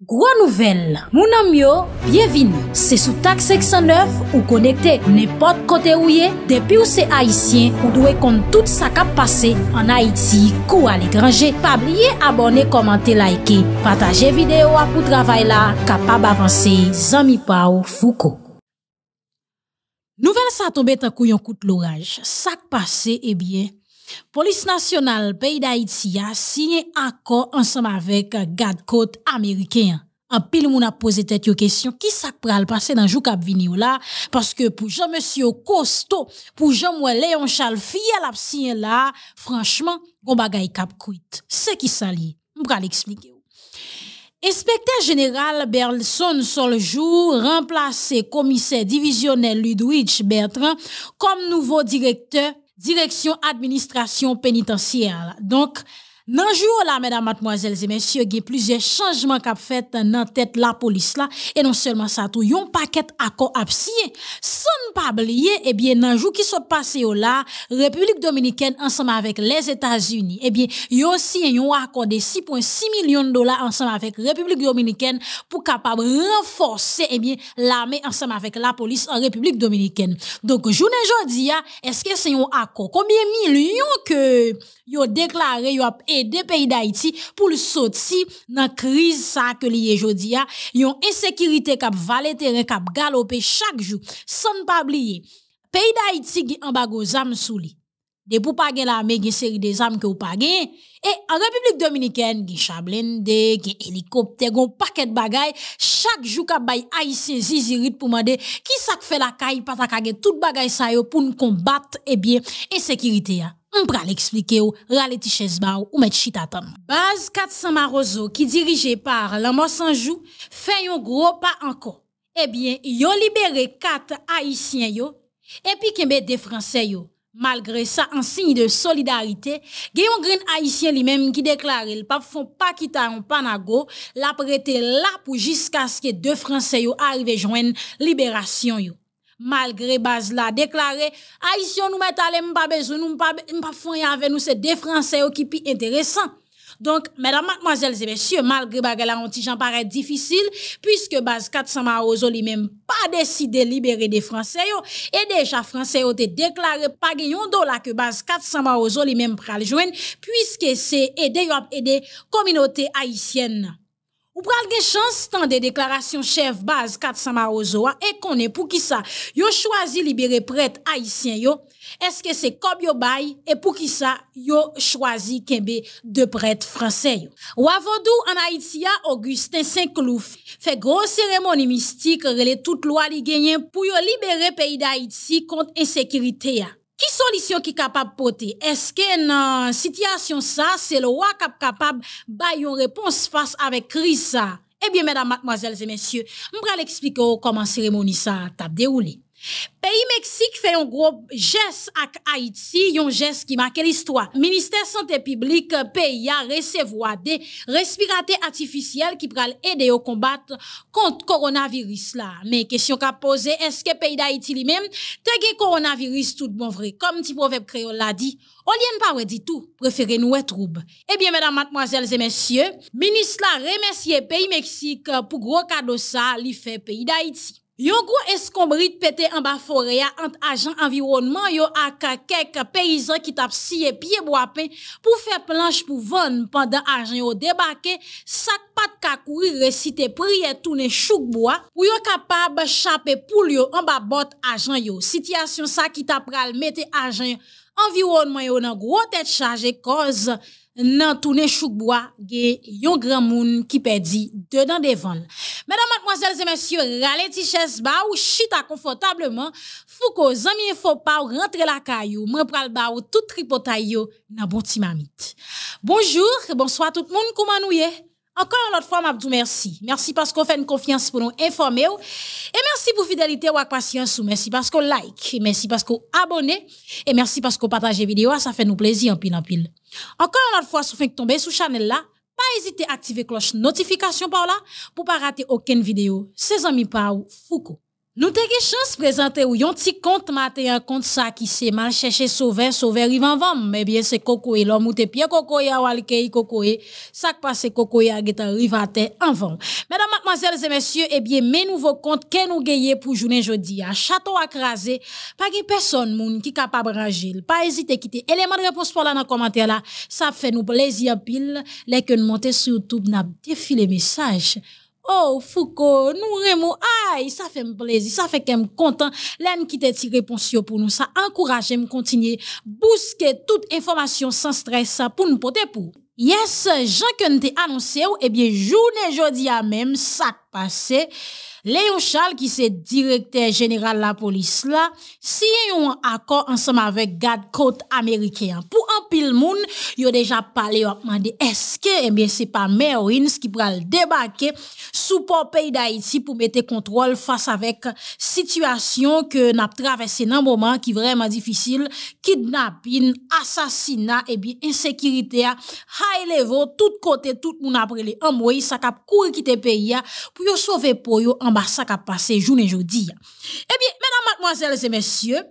Gwa nouvel, mounan myo, byevini, se sou tak 609 ou konekte ou ne pot kote ou ye, depi ou se Haitien ou dwe kont tout sak ap pase an Haiti kou al ekranje. Pabliye abone, komante, laike, pataje videyo ap ou travay la, kapab avanse, zami pa ou fuko. Nouvel sa tobet akou yon koute loraj, sak pase e bie. Police nationale pays d'Haïti signé un accord ensemble avec garde côte américain Un pile moun a pose question. Qui question ki sak pral passer dans jou kap vini Parce que pour jean monsieur monsieur pour jean pou Léon Charles, leyon à fiyel là, franchement, la, franchman, qui bagay kap qui Se qui sa li, mpral Inspecteur Inspecteur Inspecteur Berlson Soljou remplacé commissaire divisionnel Ludwig Bertrand comme nouveau directeur direction administration pénitentiaire. Donc, le jour là, mesdames, mademoiselles et messieurs, il y a plusieurs changements qui qu'a fait dans tête la police là, et non seulement ça tout, yon paquet accord a signé. Sans pas oublier, eh bien, jour qui sont passé la République Dominicaine ensemble avec les États-Unis, eh bien, yon aussi yon accord de 6.6 millions de dollars ensemble avec République Dominicaine pour capable renforcer, eh bien, l'armée ensemble avec la police en République Dominicaine. Donc, et aujourd'hui, est-ce que c'est un accord? Combien millions que yon déclaré, des pays d'Haïti pour le sortir dans crise ça que lié jodi a, yon insécurité va valer terrain qui va galoper chaque jour. Sans ne pas oublier, pays d'Haïti qui des armes sous lui. De pou pa gen la gen série de et que ou pa gen. et en république dominicaine gen chablende, gen helikopter, gen de bagay. chaque jour k'ap bay haïtien des pour mande ki sak fait la kay fait gen tout bagay y pour pour et combattre pour eh combattre l'insécurité. Hein on va l'expliquer ou Tichesba ou mettre chitatam. Base 400 Marozo qui dirigée par sans Sanjou fait un gros pas encore. Eh bien, ont libéré 4 haïtiens et puis kembe des français Malgré ça, en signe de solidarité, Guillaume Green haïtien lui-même qui déclare le ne font pas quitter un panago, la prêté là pour jusqu'à ce que deux français yo arrivent la libération malgré base là déclaré haïtien nous met aller pas besoin nous pas. pas fond avec nous c'est des français qui plus intéressant donc, mesdames, mademoiselles et messieurs, malgré là on j'en paraît difficile, puisque base 400 Marozo lui-même pas décidé de libérer des Français et déjà Français ont été déclaré pas gagnon dollar que base 400 Marozo lui-même pral joindre, puisque c'est aider aider communauté haïtienne. Ou pral gen chance des de déclarations chef base 400 marozoa qu'on e Pour pour qui sa yo choisi libérer prêtre haïtien yo, que c'est comme yo bay et pour qui ça yo chwazi kembe de prêtre français yo. Wavodou en Haïti, Augustin Saint-Clouf fait grosse cérémonie mystique relé toute loi li pour pou yo libérer pays d'Haïti kont qui solution qui capable porter est-ce que dans situation ça c'est le roi capable d'avoir une réponse face avec crise eh bien mesdames mademoiselles et messieurs vais vous expliquer comment la cérémonie ça tape déroulé Peyi Meksik fe yon gro jes ak Haiti yon jes ki make listwa Ministè Santè Piblik peyi a resevoade respirate atifisyel ki pral ede yo kombat kont koronaviris la Men kesyon ka pose eske peyi d'Haiti li men tege koronaviris tout bon vre Kom ti povep kreol la di, olyen pa wè ditou, preferen wè troub Ebyen eh mèdam matmoazèl zè mèsyè, ministè la remèsyè peyi Meksik pou gro kado sa li fe peyi d'Haiti Yon gros escombrit pété en bas forêt entre agents environnement yo quelques paysans qui tapent scié pied bois pour faire planche pour vendre pendant agent yo débarqué sac pas ka courir réciter prière tourner chouk bois pour yo capable chaper poule yo en bas botte agent yo situation ça qui t'a pral mettre agent environnement yo nan gros tête chargé cause nan toune choukboa ge yon gran moun ki des dedan devan. messieurs, et messieurs, mèsyò, rale ti chèz ba ou chita confortablement. fou ko vous fò pa rentre la kayou, mwen pral ba ou tout tripotay yo nan bon ti Bonjour, bonsoir tout le monde, comment vous ye? Encore une autre fois, Mabdou, merci. Merci parce qu'on fait une confiance pour nous informer. Et merci pour fidélité ou patience. Merci parce qu'on like. Merci parce qu'on abonne. Et merci parce qu'on partage vidéo. Ça fait nous plaisir en pile en pile. Encore une fois, si vous tombé tomber sous chaîne, là, pas à activer cloche notification pour là pour pas rater aucune vidéo. C'est amis par Foucault. Nous avons eu chance de présenter yon petit compte matin, un compte ça qui s'est mal cherché sauver, sauver en Vam. Mais bien, c'est Coco et l'homme ou t'es pied Coco et Awalkei Coco et ça qui passe Coco et Agita Rivate en vent. Mesdames, mademoiselles et messieurs, eh bien, mes nouveaux comptes, qu'est-ce que nous pour journée jeudi à Château à Crasé, pas personne, moun, qui est capable de Pas hésiter quittez, quitter éléments de réponse pour là dans commentaire là. Ça fait nous plaisir pile. Les que nous montons sur YouTube, nous défilé message. messages. Oh, Foucault, nous aimons, aïe, ça fait me plaisir, ça fait qu'elle content. L'aime qui t'a tiré pour nous, ça encourage me continuer, bousquer toute information sans stress pour nous porter pour. Yes, Jean que nous annoncé, eh bien, journée jeudi à même, ça passé, Léon Charles, qui c'est directeur général de la police là, si un accord ensemble avec garde côte américain. Pour un pile monde, ils ont déjà parlé, a demandé, est-ce que, et eh bien, c'est pas Merwins qui pourra le débarquer sous port pays d'Haïti pour mettre contrôle face avec situation que n'a traversé dans un moment qui est vraiment difficile, kidnapping, assassinat, et eh bien, insécurité, high level, tout côté, tout le monde après les hommes, ça cap courir quitter pays pour sauver pour ça ambassade a passé journée et Eh bien, mesdames, mademoiselles et messieurs,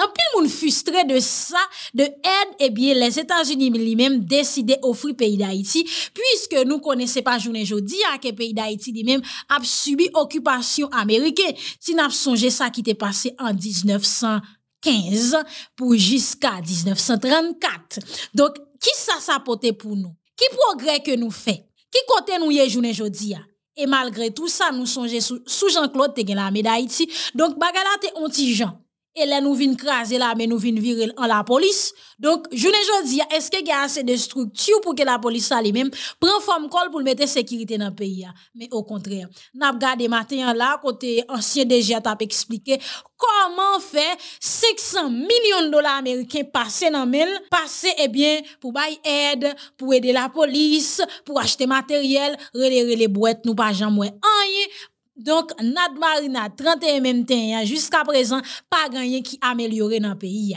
en de nous frustré de ça, de aide, eh bien, les États-Unis lui-même décidé offrir pays d'Haïti, puisque nous connaissons pas journée jeudi, à hein, que pays d'Haïti lui-même a subi occupation américaine. Si n'a songé ça qui était passé en 1915 pour jusqu'à 1934. Donc, qui ça s'apporte pour nous? Qui progrès que nous fait? Qui côté nous jour est journée et malgré tout ça, nous songeons sous, Jean-Claude, tu la médaille Donc, bagala, t'es anti-Jean et là nous vinn craser là mais nous vinn virer en la police donc je ne dis est-ce qu'il y a assez de structures pour que la police elle même prend forme colle pour mettre sécurité dans le pays hein? mais au contraire n'a regardé matin là côté ancien DG t'a expliqué comment faire 500 millions de dollars américains passer dans mail passer eh bien pour bail aide pour aider la police pour acheter matériel relayer les boîtes, nous pas jamais rien donc, Nad Marina, 31 même temps, jusqu'à présent, pas gagné qui améliorer dans le pays.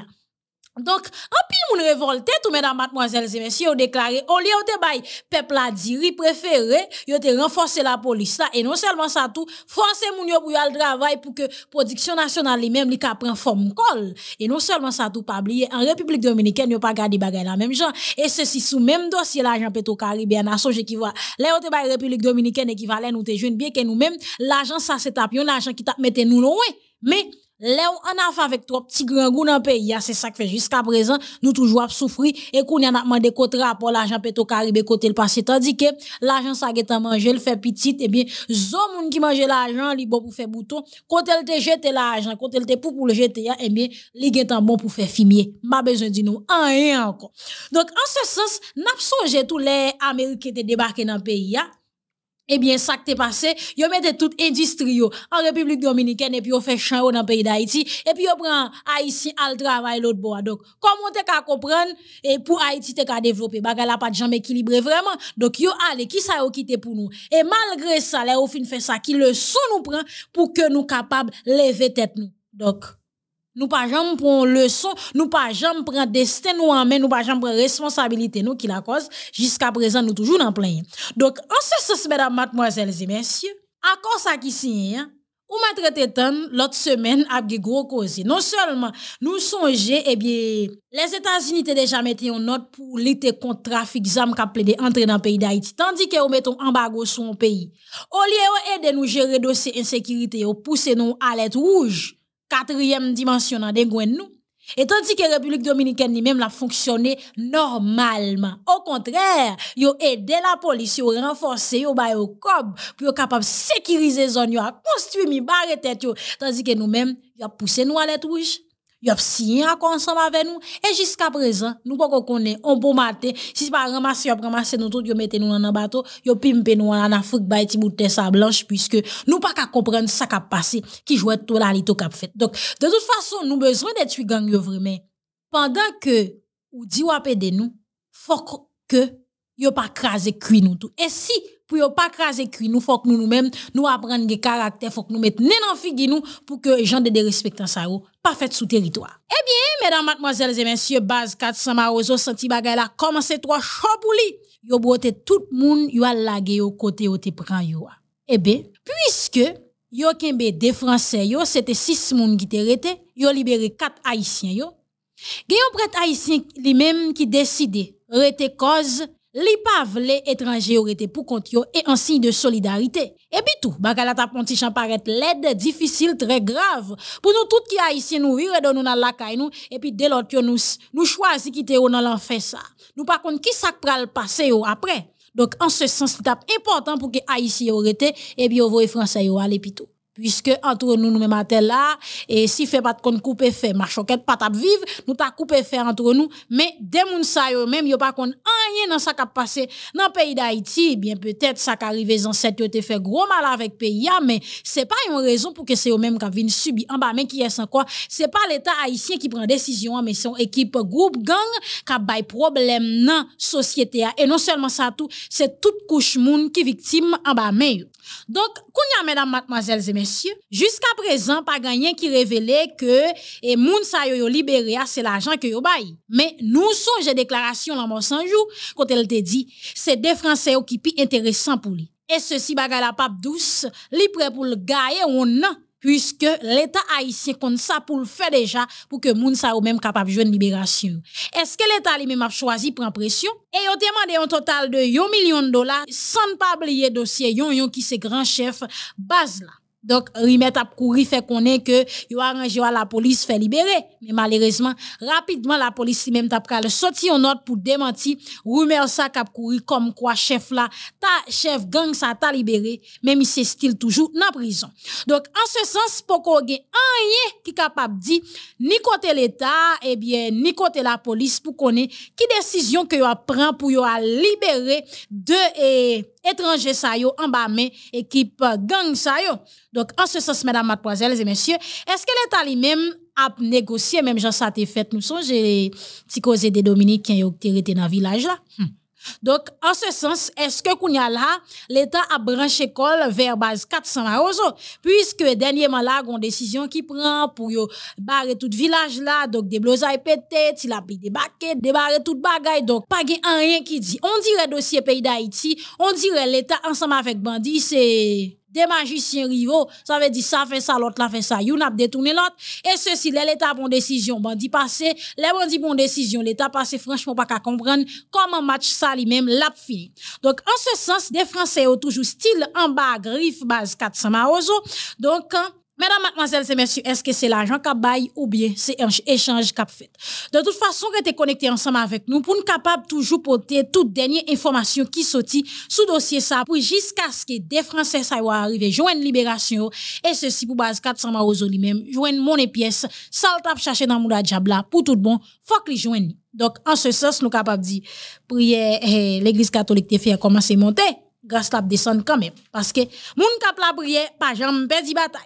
Donc, en pile moun révolté, tout mesdames, mademoiselles et messieurs, ont déclaré, au lieu de bay, peuple a dit, préféré, yo te renforcé la police là, et non seulement ça tout, forcer moun yo pour aller travail pour que production nationale lui-même li ka prend forme col. Et non seulement ça tout, pas oublier, en République Dominicaine, yo pas gardé bagay la même gens. Et ceci sous même dossier l'agent petro caribéen à soje qui voit, là baye bay République Dominicaine équivalent, nous te jeune bien que nous-mêmes, l'agent ça c'est tapion, l'argent qui t'a mette nous loin. Mais, Là on a fait avec trois petits grands goûts dans le pays, c'est ça que fait jusqu'à présent, nous toujours souffrir et qu'on a demandé traite rapport l'argent pétro caribé côté le passé tandis que l'argent ça à manger, le fait petit et eh bien zo moun qui mangent l'argent, li bon pour faire bouton, Quand ils te jeté l'argent, quand ils te pour pour le jeter et eh bien li gen bon pour faire fumier. Pas besoin de nous rien encore. Donc en ce sens, n'a songé tous les Américains te débarquer dans le pays hein. Eh bien, ça qui t'est passé, yo mis toute industrie en République Dominicaine et puis on fait chaos dans le pays d'Haïti et puis on prend Haïti al travail l'autre bois. Donc, comment tu qu'à comprendre et pour Haïti t'es qu'à développer? Bah, n'a pas de jambe équilibré vraiment. Donc, yo allez, qui ça yo quitté pour nous? Et malgré ça, ils ont fait ça, qui le sont nous prend pour que nous capables lever tête nous? Donc, nous pas jamais prendre leçon, nous pas jamais prendre destin nous en main, nous pas jamais responsabilité nous qui la cause. Jusqu'à présent, nous toujours en plein. Donc, en ce sens, mesdames, mademoiselles et messieurs, à cause ça qui signe, hein? ou traité tant l'autre semaine, des gros cause. Non seulement, nous songeons, eh bien, les États-Unis ont déjà mis une note pour lutter contre le trafic d'armes qui a dans le pays d'Haïti, tandis que nous mettons embargo sur le pays. Au lieu d'aider nous gérer dossier insécurité, ils pousser nous à l'aide rouge quatrième dimension dans des nous. Et tandis que la République dominicaine ni même la fonctionné normalement. Au contraire, yo aidé la police, yo renforcé, yo ba cob, pour yo capable sécuriser zone yo, a construire mi barre tête Tandis que nous-mêmes, a poussé nous à l'être rouge. Ils ont aussi un ensemble avec nous. Et jusqu'à présent, nous ne qu'on pas un bon matin. Si pas ramasser, on ont nous tous, ils ont mis nous un bateau, ils pimpe nous en Afrique, bah, ils ont sa blanche, puisque nous pas qu'à comprendre ça qui passé, qui jouait tout la lito qui fait. Donc, de toute façon, nous besoin d'être gang vraiment. Pendant que, ou dit a de nous, faut que, yo pas craser cuit nous tout. Et si, pour ne pas craser cri nous faut que nous nous-mêmes nous apprendre des caractères faut que nous mettre en figure nous pour que gens de dérespectant ça pas fait sous territoire. Eh bien, mesdames, mademoiselles et messieurs, base 400 Marozo senti bagay la commencé trois chaud pour lui. Yo brote tout monde, yo a lagé au côté au te prend yo. Eh bien, puisque yo kembe des français yo, c'était six moun qui te rete, yo libéré quatre haïtiens yo. Gayon prêtre haïtiens lui-même qui décidait rete cause li pa vle étranger aurait été pour compte et en signe de solidarité. Et puis tout, bagala ta ponti chan paraît l'aide difficile très grave pour nous tous qui ici nous vivre dans la caille nous et puis dès l'autre nous e nous choisi quitter au dans l'enfer ça. Nous par contre qui ça pral passer après. Donc en ce sens c'est important pour que haïtiens aurait été et puis voyez français yo aller puis tout. Puisque entre nous, nous sommes à là, et si fait pas de compte couper fait, ma choquette pas tape vivre. nous t'a coupé fait entre nous, mais des moun sa yo même, yo pas qu'on rien dans ça qui a passé dans le pays d'Haïti, bien peut-être ça qui arrivé dans cette te fait gros mal avec pays, mais c'est pas une raison pour que c'est eux même qui viennent subir en bas, mais qui est quoi c'est pas l'État haïtien qui prend décision, mais son équipe groupe gang qui a problème dans société, et non seulement ça tout, c'est toute couche moun qui victime en bas, mais. Donc, qu'on y a mesdames, mademoiselles et messieurs, jusqu'à présent, pas gagné qui révélait que et eh, moun sa libéré, ah, c'est l'argent que yo payé. Mais nous songe déclaration l'an jour quand elle te dit, c'est des Français qui pi intéressant pour lui. Et ceci bagay la pape douce, li prêt pour le gagner ou non puisque l'État haïtien compte ça pour le faire déjà, pour que moun sa même capable de une libération. Est-ce que l'État lui-même a choisi prendre pression? Et ont demandé un total de 1 million de dollars, sans pas oublier dossier yon yon qui c'est grand chef, base là. Donc, Rimet à fait qu'on est que, yo arrangé à la police, fait libérer. Mais malheureusement, rapidement, la police, même t'a pris le en note pour démentir, rumeur ça cap couru, comme quoi, chef là, ta chef gang, ça t'a libéré, même il style toujours, dans prison. Donc, en ce sens, pour qu'on ait un qui capable de dire, ni côté l'État, eh bien, ni côté la police, pour qu'on qui décision que yo prend pour yo libérer de, et eh, étranger ça yo en bas mais équipe gang ça yo. Donc en ce sens mesdames mademoiselles et messieurs, est-ce que l'état lui-même a négocié même gens ça été fait nous songe si cause des dominicains qui ont été dans village là? Hmm. Donc, en ce sens, est-ce que qu'on là, l'État a branché col vers base 400 Maroso, puisque dernièrement là, on décision qui prend pour barrer tout village là, donc des blosailles pétées, il a pris des baquettes, débarrer tout bagaille, donc pas rien qui dit. On dirait dossier pays d'Haïti, on dirait l'État ensemble avec Bandi, c'est des magiciens rivaux, ça veut dire ça fait ça, l'autre la fait ça, you n'a détourné l'autre. Et ceci, l'État bon décision, bandit passé, les bandits bon décision, l'État passé, franchement, pas qu'à comprendre comment match ça même l'a fini. Donc, en ce sens, des Français ont toujours style en bas, griffe, base 400 maozo. Donc, hein, Mesdames, mademoiselles et messieurs, est-ce que c'est l'argent qu'a bail ou bien c'est un échange qu'a fait? De toute façon, restez connectés ensemble avec nous pour nous capables toujours porter toutes dernières informations qui sortent sous dossier ça pour jusqu'à ce que des Français soient arrivés, joindre libération et ceci pour base 400 aux lui-même, joindre mon pièce, sale tape chercher dans à Diabla pour tout bon, faut que les joignent. Donc, en ce sens, nous capables de dire, que eh, l'église catholique te fait commencer à monter, grâce à descendre quand même. Parce que, mon capables la prier, pas jamais perdu bataille.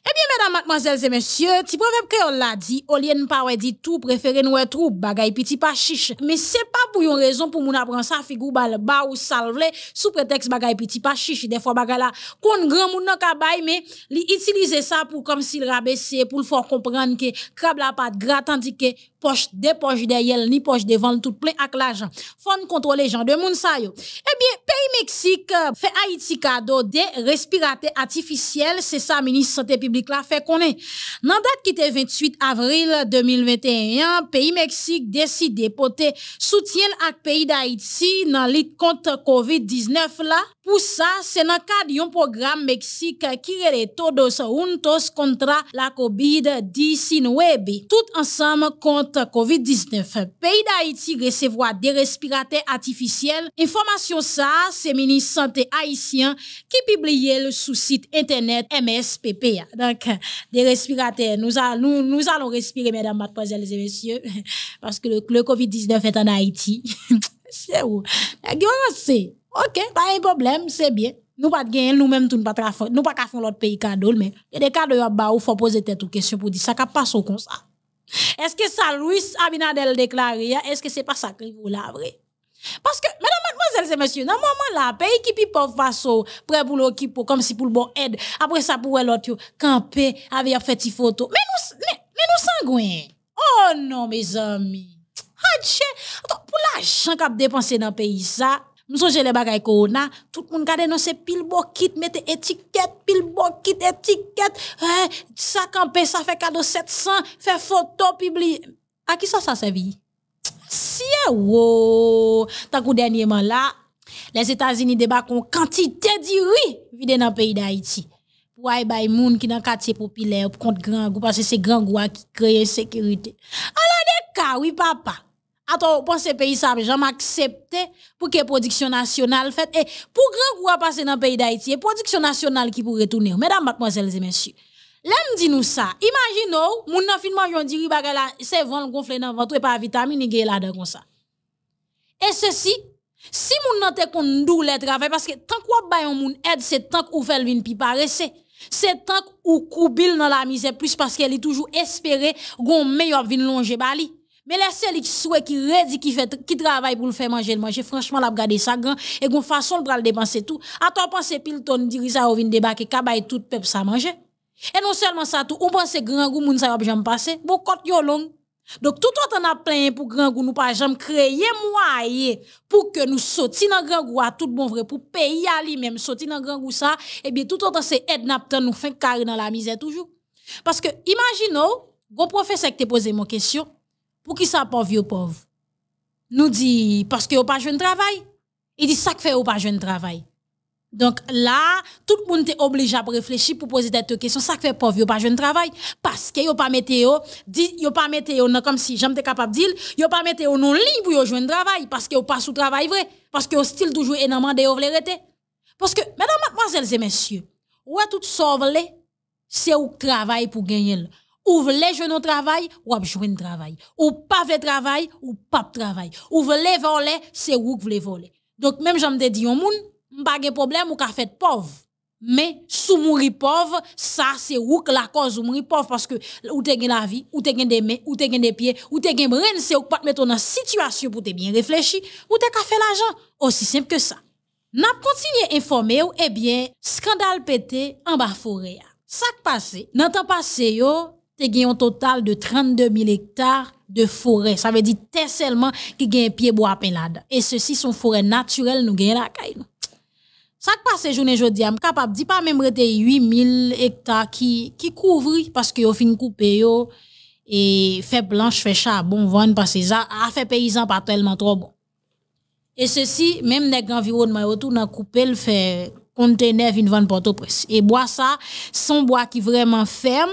Eh bien, mesdames, mademoiselles et messieurs, ti que créole l'a dit, au lieu pas dit tout, préférer nous être bagay petit pas chiche. Mais c'est pas pour une raison pour mon apprendre ça, figou bal ba ou salve, sous prétexte bagay petit pas chiche. Des fois, bagay la, kon grand moun nan kabay, mais li utilise ça pour comme s'il rabaisser pour le faire comprendre que crabe la pâte gratte tandis que poche des poches derrière, ni poche devant, tout plein avec l'argent. Faut contrôler gens de moun sa yo. Eh bien, pays Mexique euh, fait Haïti cadeau des respirateurs artificiels, c'est ça, ministre santé République la fait connaît. Dans date qui était 28 avril 2021, pays Mexique décide porter soutien à pays d'Haïti dans lutte contre COVID-19 là. Pour ça, c'est dans cadre d'un programme Mexique qui relève todos juntos contre la COVID-19. Tout ensemble contre COVID-19. Pays d'Haïti recevoir des respirateurs artificiels. Information ça, c'est ministre santé haïtien qui publie le sous site internet MSPPA. Donc, des respirateurs. Nous, allons respirer, mesdames, mademoiselles et messieurs, parce que le, COVID-19 est en Haïti. c'est où? c'est. OK, pas un problème, c'est bien. Nous pas de gain, nous-mêmes, nous pas de Nous pas faire l'autre pays cadeau, mais il y a des cadeaux où il faut poser tête aux questions pour dire ça, qu'a passe comme ça. Est-ce que ça, Louis Abinadel déclaré, est-ce que c'est pas ça que vous vraie parce que, mesdames, mademoiselles et messieurs, dans le moment là, pays qui peut face au oh, prêt pour l'okipo, comme si pour le bon aide, après ça pour l'autre, camper, avec fait photo. Mais nous, mais, mais nous sanguins. Oh non, mes amis. Ah, pour l'argent qu'a dépensé dans le pays ça, nous sommes les la corona, tout le monde a dénoncé pile bon kit, mettez étiquette, pile bon kit, étiquette, ça hein, camper, ça fait cadeau 700, fait photo, publie. À qui ça, ça servit? Wow! Tant que dernièrement là, les États-Unis débarquent en quantité de riz vide dans le pays d'Haïti. Pour aller bay moun qui dans le quartier populaire contre grand goût parce que c'est grand goût qui crée sécurité. Alors des cas oui papa. Attends, pour ce pays ça jamais accepté pour que production nationale faite et pour grand goût passer dans le pays d'Haïti, production nationale qui pourrait retourner. Mesdames, mademoiselles et messieurs, L'homme dit nous ça. Imaginez, mon nan de manjon diri bagala, se vent gonfle nan ventre et pas vitamine gè là dan ça. Et ceci, si mon a fait kon doule travail, parce que tant qu'on bayon moun aide, c'est tant qu'on fait le vin pas paresse. C'est tant qu'on vin dans la misère plus parce qu'elle est toujours espéré gon meilleur vin longe bali. Mais la seule qui souhaite, qui redit, qui fait, qui travaille pour le faire manger, le manger, franchement, la sa grand, et qu'on façon le bras le dépenser tout. À toi, pensez pile ton dirisa ou vin débarquer, kabaye tout peuple ça manger. Et non seulement ça tout, on pense grand goût moun sa jamais passer, bon côté yo long. Donc tout temps, on a plein pour grand goût nous pas jamais créer moyen pour que nous sautions dans grand goût à tout bon vrai pour payer à lui-même sautions dans grand goût ça et eh bien tout temps, c'est aide n'aptan nous fait carré dans la misère toujours. Parce que imaginez go professeur qui te posé mon question pour qui ça pauvre au pauvre. Nous dit parce que au pas jeune travail. Il dit ça que fait au pas jeune travail. Donc là, tout le monde est obligé à réfléchir pour poser des questions. Ça fait pauvre, pas jeune travail. Parce que a pas météo, n'y a pas météo, comme si j'en capable de dire, a pas météo non ligne pour jouer de travail. Parce que a pas sous travail vrai. Parce que y style toujours énormément de travail. Parce que, mesdames, mademoiselles et messieurs, où ouais, tout sauve c'est au travail pour gagner. Ou voulez jouer au travail, ou ap de travail. Ou pas vous travail, ou pas travail. Ou voulez voler, c'est vous voulez voler. Donc, même j'en dit, au monde pas de problème ou qu'a fait pauvre. Mais sous mourir pauvre, ça c'est ou la cause ou mourir pauvre parce que ou te la vie, ou te des mains, ou te des pieds, ou te gen brain, c'est ou pas mettre dans situation pour te bien réfléchir, ou te ka fait l'argent, aussi simple que ça. N'a continué informer ou eh bien scandale pété en bas forêt. Ça qui passé, dans temps passé yo, te gagné un total de 32 000 hectares de forêt. Ça veut dire t'es seulement qui un pied bois à là-dedans. Et ceci sont forêts naturelles nous gen la caille. Ça qui passe journée aujourd'hui, je capable de pas même 8000 hectares qui qui couvrent parce que au fin couper et fait blanche fait charbon vendre parce que ça a fait paysan pas tellement trop bon. Et ceci même les environnement autour dans couper le fait conteneur vin vendre Port-au-Prince. Et bois ça, son bois qui vraiment ferme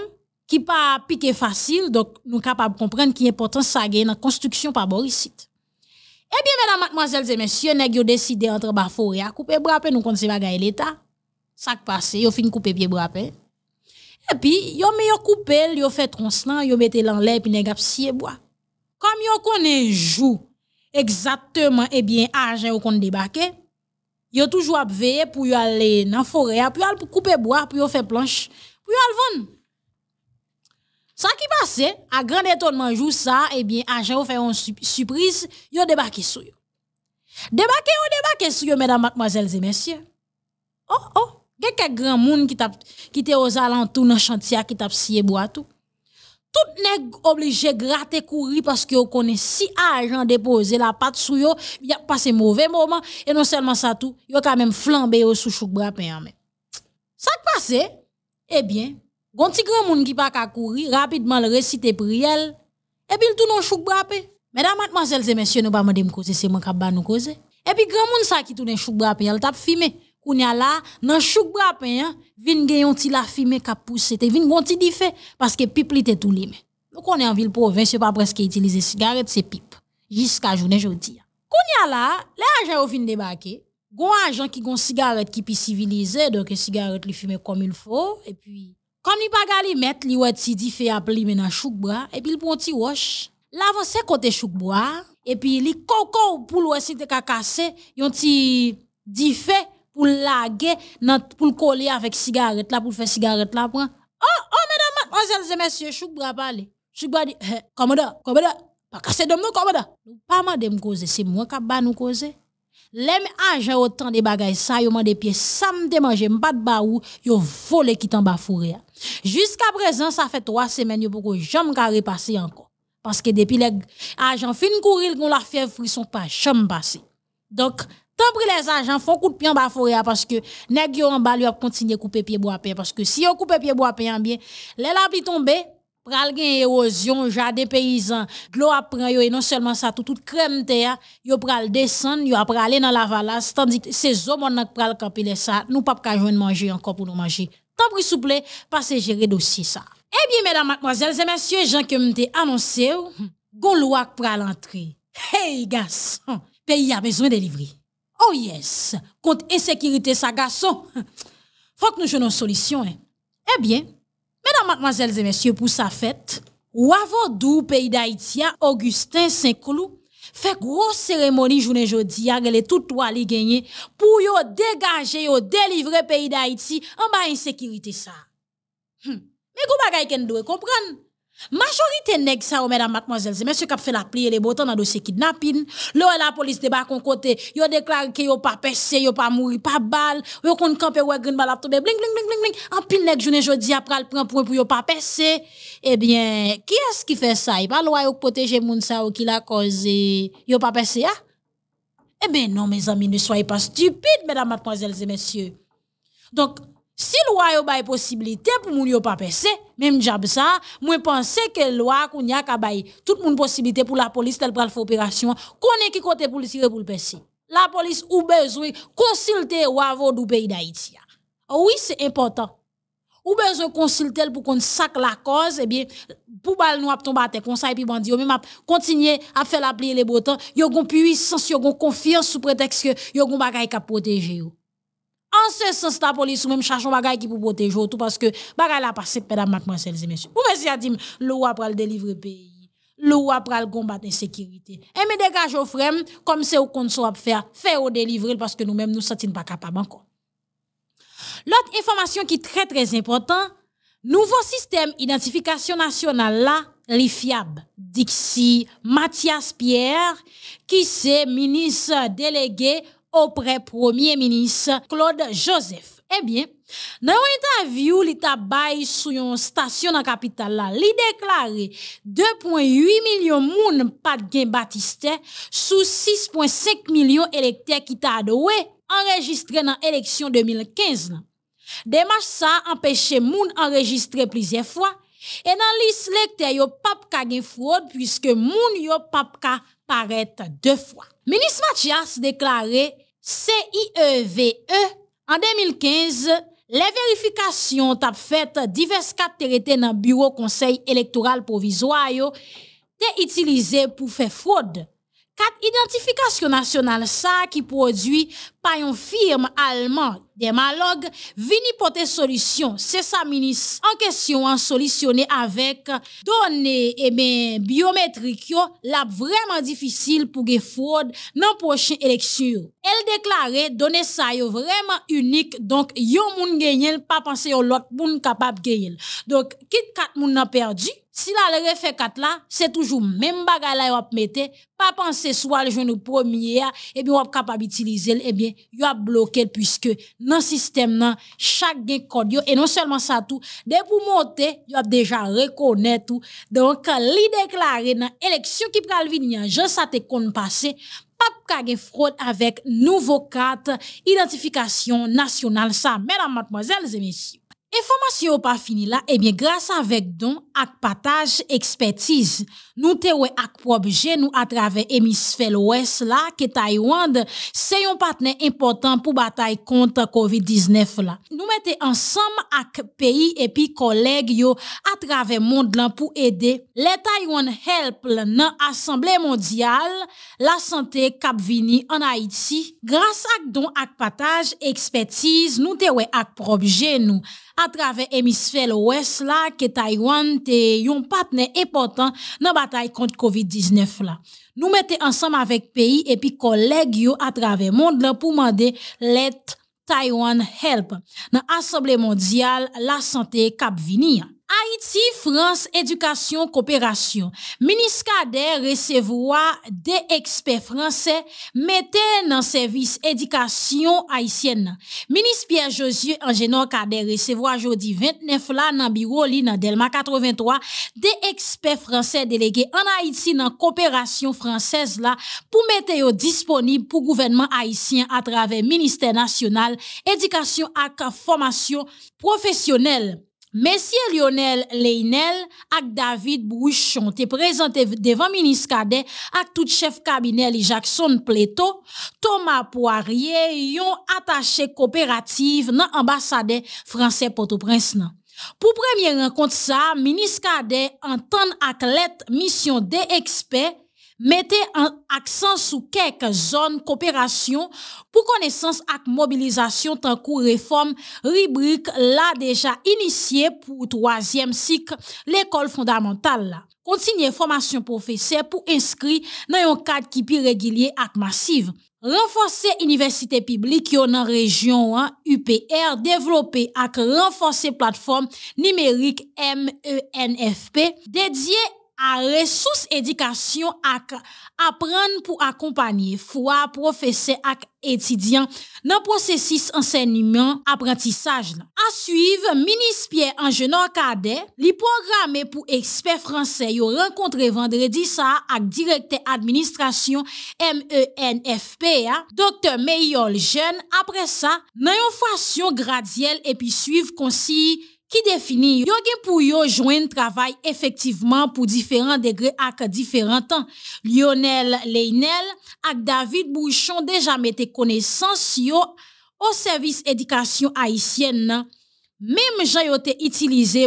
qui pas piqué facile donc nous capables de comprendre qu'il qui important ça gagne dans construction par boricite. Eh bien, mesdames, mademoiselles et messieurs, nèg yo décidé entre forêt à couper brape nous konn se bagay l'état. Ça qui passe, yo fin couper pied brape. Et puis yo mis yo couper, yo fait tronçon, yo mettez l'en puis nèg a scié bois. Comme yo connaît jour exactement eh bien argent yo kon débarqué. yo toujours ap veiller pour yo aller dans forêt, pour couper bois, pour yo faire planche, pour aller vendre. Ce qui passait, hein, à grand étonnement, joue ça, eh bien, agent fait une surprise, vous débarqué sur vous. Débarqué ou débarqué sur vous, mesdames, mademoiselles et messieurs. Oh, oh, quelqu'un quelques grand monde qui était aux alentours dans le chantier, qui tap si bois tout. Tout nèg obligé gratter courir parce que on connaît si agent dépose la patte sur a passé un mauvais moment, et non seulement ça tout, ont quand même flambé au sous chouk brapé Ça qui passait, eh bien, Gonti grand moun qui pa ka courir, rapidement le réciter priel et puis tout non chouk brapé Mesdames, mademoiselles et messieurs, nous pas m'a me causer, c'est moi qui ba nous causer. Et puis grand moun ki qui non chouk brapé elle t'a filmé. Kounya là, nan chouk brape, hein, vin yon ti la fime ka pousse, te vin yon di fait parce que pipe li te tout li. Donc on est en ville province, pas presque utiliser cigarette, c'est pipe jusqu'à journée jodi. Kounya là, agent ou fin débarquer. Gon agent qui gon cigarette qui pi civilisé, donc cigarette li fume comme il faut et puis comme les pas mettent mettre li wè ti di fait appli menan chouk choukbra et puis il prend ti wosh. L'avance côté chouk et puis li coco pou le site te ka kase, yon ti les pou lage nan pou coller avec cigarette là pour faire cigarette là prend. Oh oh mesdames mademoiselles et messieurs chouk bois parler. dit eh, commandant commandant pas casser de nous commandant. Pas pas de me causer, c'est moi qui ba nous causer. Les agents autant de bagages, ça, ils m'ont des pieds, ça m'a démangé, m'a pas de baou, ils ont volé qui t'en bafouré. Jusqu'à présent, ça fait trois semaines ne que jamais carré passer encore. Parce que depuis les agents fin courir, ils la fièvre frisson pas jamais passé. Donc, tant que les agents font coup de pied en la forêt parce que nèg yo en bas continuent continuer couper pied bois pain parce que si yo couper pied bois les bien, les tombent, ils tomber pral une érosion, jardin paysan, l'eau à yo et non seulement ça tout toute crème terre, yo pral descendre, yo pral aller dans la valasse tandis que ces hommes on pral camper les ça, nous pas pouvons joindre manger encore pour nous manger Tant pis souple, passez gérer dossier ça. Eh bien, mesdames, mademoiselles et messieurs, gens que m'te annoncé, hmm, gon loi pour l'entrée. Hey, garçon, pays a besoin de livrer. Oh yes, contre insécurité, ça, garçon. Faut que nous jouions une solution. Hein. Eh bien, mesdames, mademoiselles et messieurs, pour sa fête, Wavodou, pays d'Haïti, Augustin Saint-Cloud, fek wos seremoni jounen jodi yage le tout wali genye pou yo degaje, yo delivre peyi d'Haïti amba insekirite sa. Mè kou bagay ken dwe kompran? Majorité nèg ça oh, mesdames mademoiselles c'est monsieur qui fait la plier les boutons dans dossier kidnapping là la police débarque en côté yo déclare que yo pas pêché yo pas mouri pas balle yo kon camper ouais green balle tomber bling bling bling bling en pile nèg journée jodi après le prend pour pour yo pas percé. eh bien qui est-ce qui fait ça il pas loi yo protéger moun ça qui la cause yo pas percé, ah eh bien non mes amis ne soyez pas stupides mesdames mademoiselles et messieurs donc si loi yo bay possibilité pour moun yo pas passer, même jab ça, moi pense que loi qu'on y a ka bay tout moun possibilité pour la police tel pral faire opération, konnen qui côté pour le tirer pour le passer. La police ou besoin consulter gens du pays d'Haïti. Oui, c'est important. Ou besoin consulter pour qu'on sache la cause, eh bien, pour bal nou ap tomber à comme ça, et puis bandi, même à faire la les beaux temps, yo gon puissance, yo gon confiance sous prétexte que yo gon bagay ka protéger yo en ce sens, la police ou même cherchons choses qui pour protéger tout parce que choses la passées, mesdames, mademoiselles et messieurs. Ou monsieur a dit, le roi le délivrer pays. Le roi le combattre sécurité. Et eh, me dégage au frère, comme c'est au compte soit faire, faire au délivrer parce que nous-mêmes nous sommes pas capables encore. L'autre information qui est très très importante, nouveau système identification nationale là, fiable fiab Dixie Mathias Pierre, qui c'est ministre délégué auprès Premier ministre Claude Joseph. Eh bien, dans une interview li tabay sou yon station nan kapital la, li 2.8 millions moun pas gen Baptiste sous 6.5 millions électeurs qui ta adowe enregistrés dans l'élection 2015 démarche ça ça empeshe moun plusieurs plusieurs fois et dans liste électeur yo pap puisque gen gens puisque moun yo pap ka fois. deux fois. Ministre Mathias CIEVE, e, en 2015, les vérifications tap faites diverses catégories dans bureau conseil électoral provisoire été utilisées pour faire fraude. Quatre identification nationale, ça, qui produit par une firme allemande, des malogues, vini solution, C'est ça, ministre, en question, en solutionné avec données, et biométriques, là, vraiment difficile pour les fraudes dans les prochaines élections. Elle déclarait, données ça, vraiment unique, donc, yon ne gagné, pas penser yon l'autre moun capable gagner. Donc, quitte quatre moun perdu, si la le refait 4 là, c'est toujours même là où vous mette, pas penser soit le genou premier, et e bien pouvez capable d'utiliser, et bien a bloqué puisque dans système chaque code et non seulement ça tout, dès pour monter, avez déjà reconnaître tout. Donc, li déclaré dans l'élection qui pral venir, je ça te compte passé, pas de fraude avec nouveau carte identification nationale ça, mesdames, mademoiselles et messieurs pas pas pa fini la, eh bien grâce avec don ak partage, nous Nou tewe ak nous à travers l'hémisphère Ouest là que Taïwan c'est un partenaire important pour contre contre COVID-19 la. ensemble avec pays ak et epi collègues yo travers monde là pour aider. Les Taiwan Help nan l'Assemblée mondiale la Santé vini en haïti grâce à don ak partage, expertise nous tewe ak à nou à travers l'hémisphère ouest, que Taïwan est un partenaire important dans la bataille contre COVID-19 Nous mettons ensemble avec pays et puis collègues à travers le monde pour demander l'aide Taïwan Help dans l'Assemblée mondiale la santé cap venir. Hein. Haïti, France, Éducation, Coopération. Ministre recevoir des experts français français dans le service éducation haïtienne. Ministre Pierre Josie Angenor Kader recevoir aujourd'hui 29 la nan biro li nan Delma 83 des experts français délégués en Haïti dans coopération française là pour mettre disponible pour le gouvernement haïtien à travers Ministère National éducation et formation professionnelle. Monsieur Lionel Leynel et David Bouchon te présenté devant Ministre Cadet avec tout chef cabinet Jackson Pléto, Thomas Poirier yon attaché coopérative, dans l'ambassade français Port-au-Prince Pour première rencontre, rencontre, sa, Minis Kade des ak mission mettez un accent sur quelques zones coopération pour connaissance avec mobilisation tant cours réforme rubrique là déjà initiée pour troisième cycle l'école fondamentale. Continuez formation professeur pour inscrire dans un cadre qui plus régulier et massive. Renforcer université publique dans la région hein, UPR, développer et renforcer plateforme numérique MENFP, dédié à ressources éducation à apprendre pour accompagner foi professeur et étudiant dans processus enseignement apprentissage À suivre ministre Pierre Angenor Cadet, li programmé pour experts français a rencontré vendredi ça le directeur administration MENFPA, hein. docteur Meyol Jeune après ça, dans une façon graduelle et puis suivre conseil qui définit yo gen pour yo travail travail effectivement pour différents degrés ak différents temps. Lionel Leynel et David Bouchon déjà mette connaissance yo service service éducation Même nan. Même jan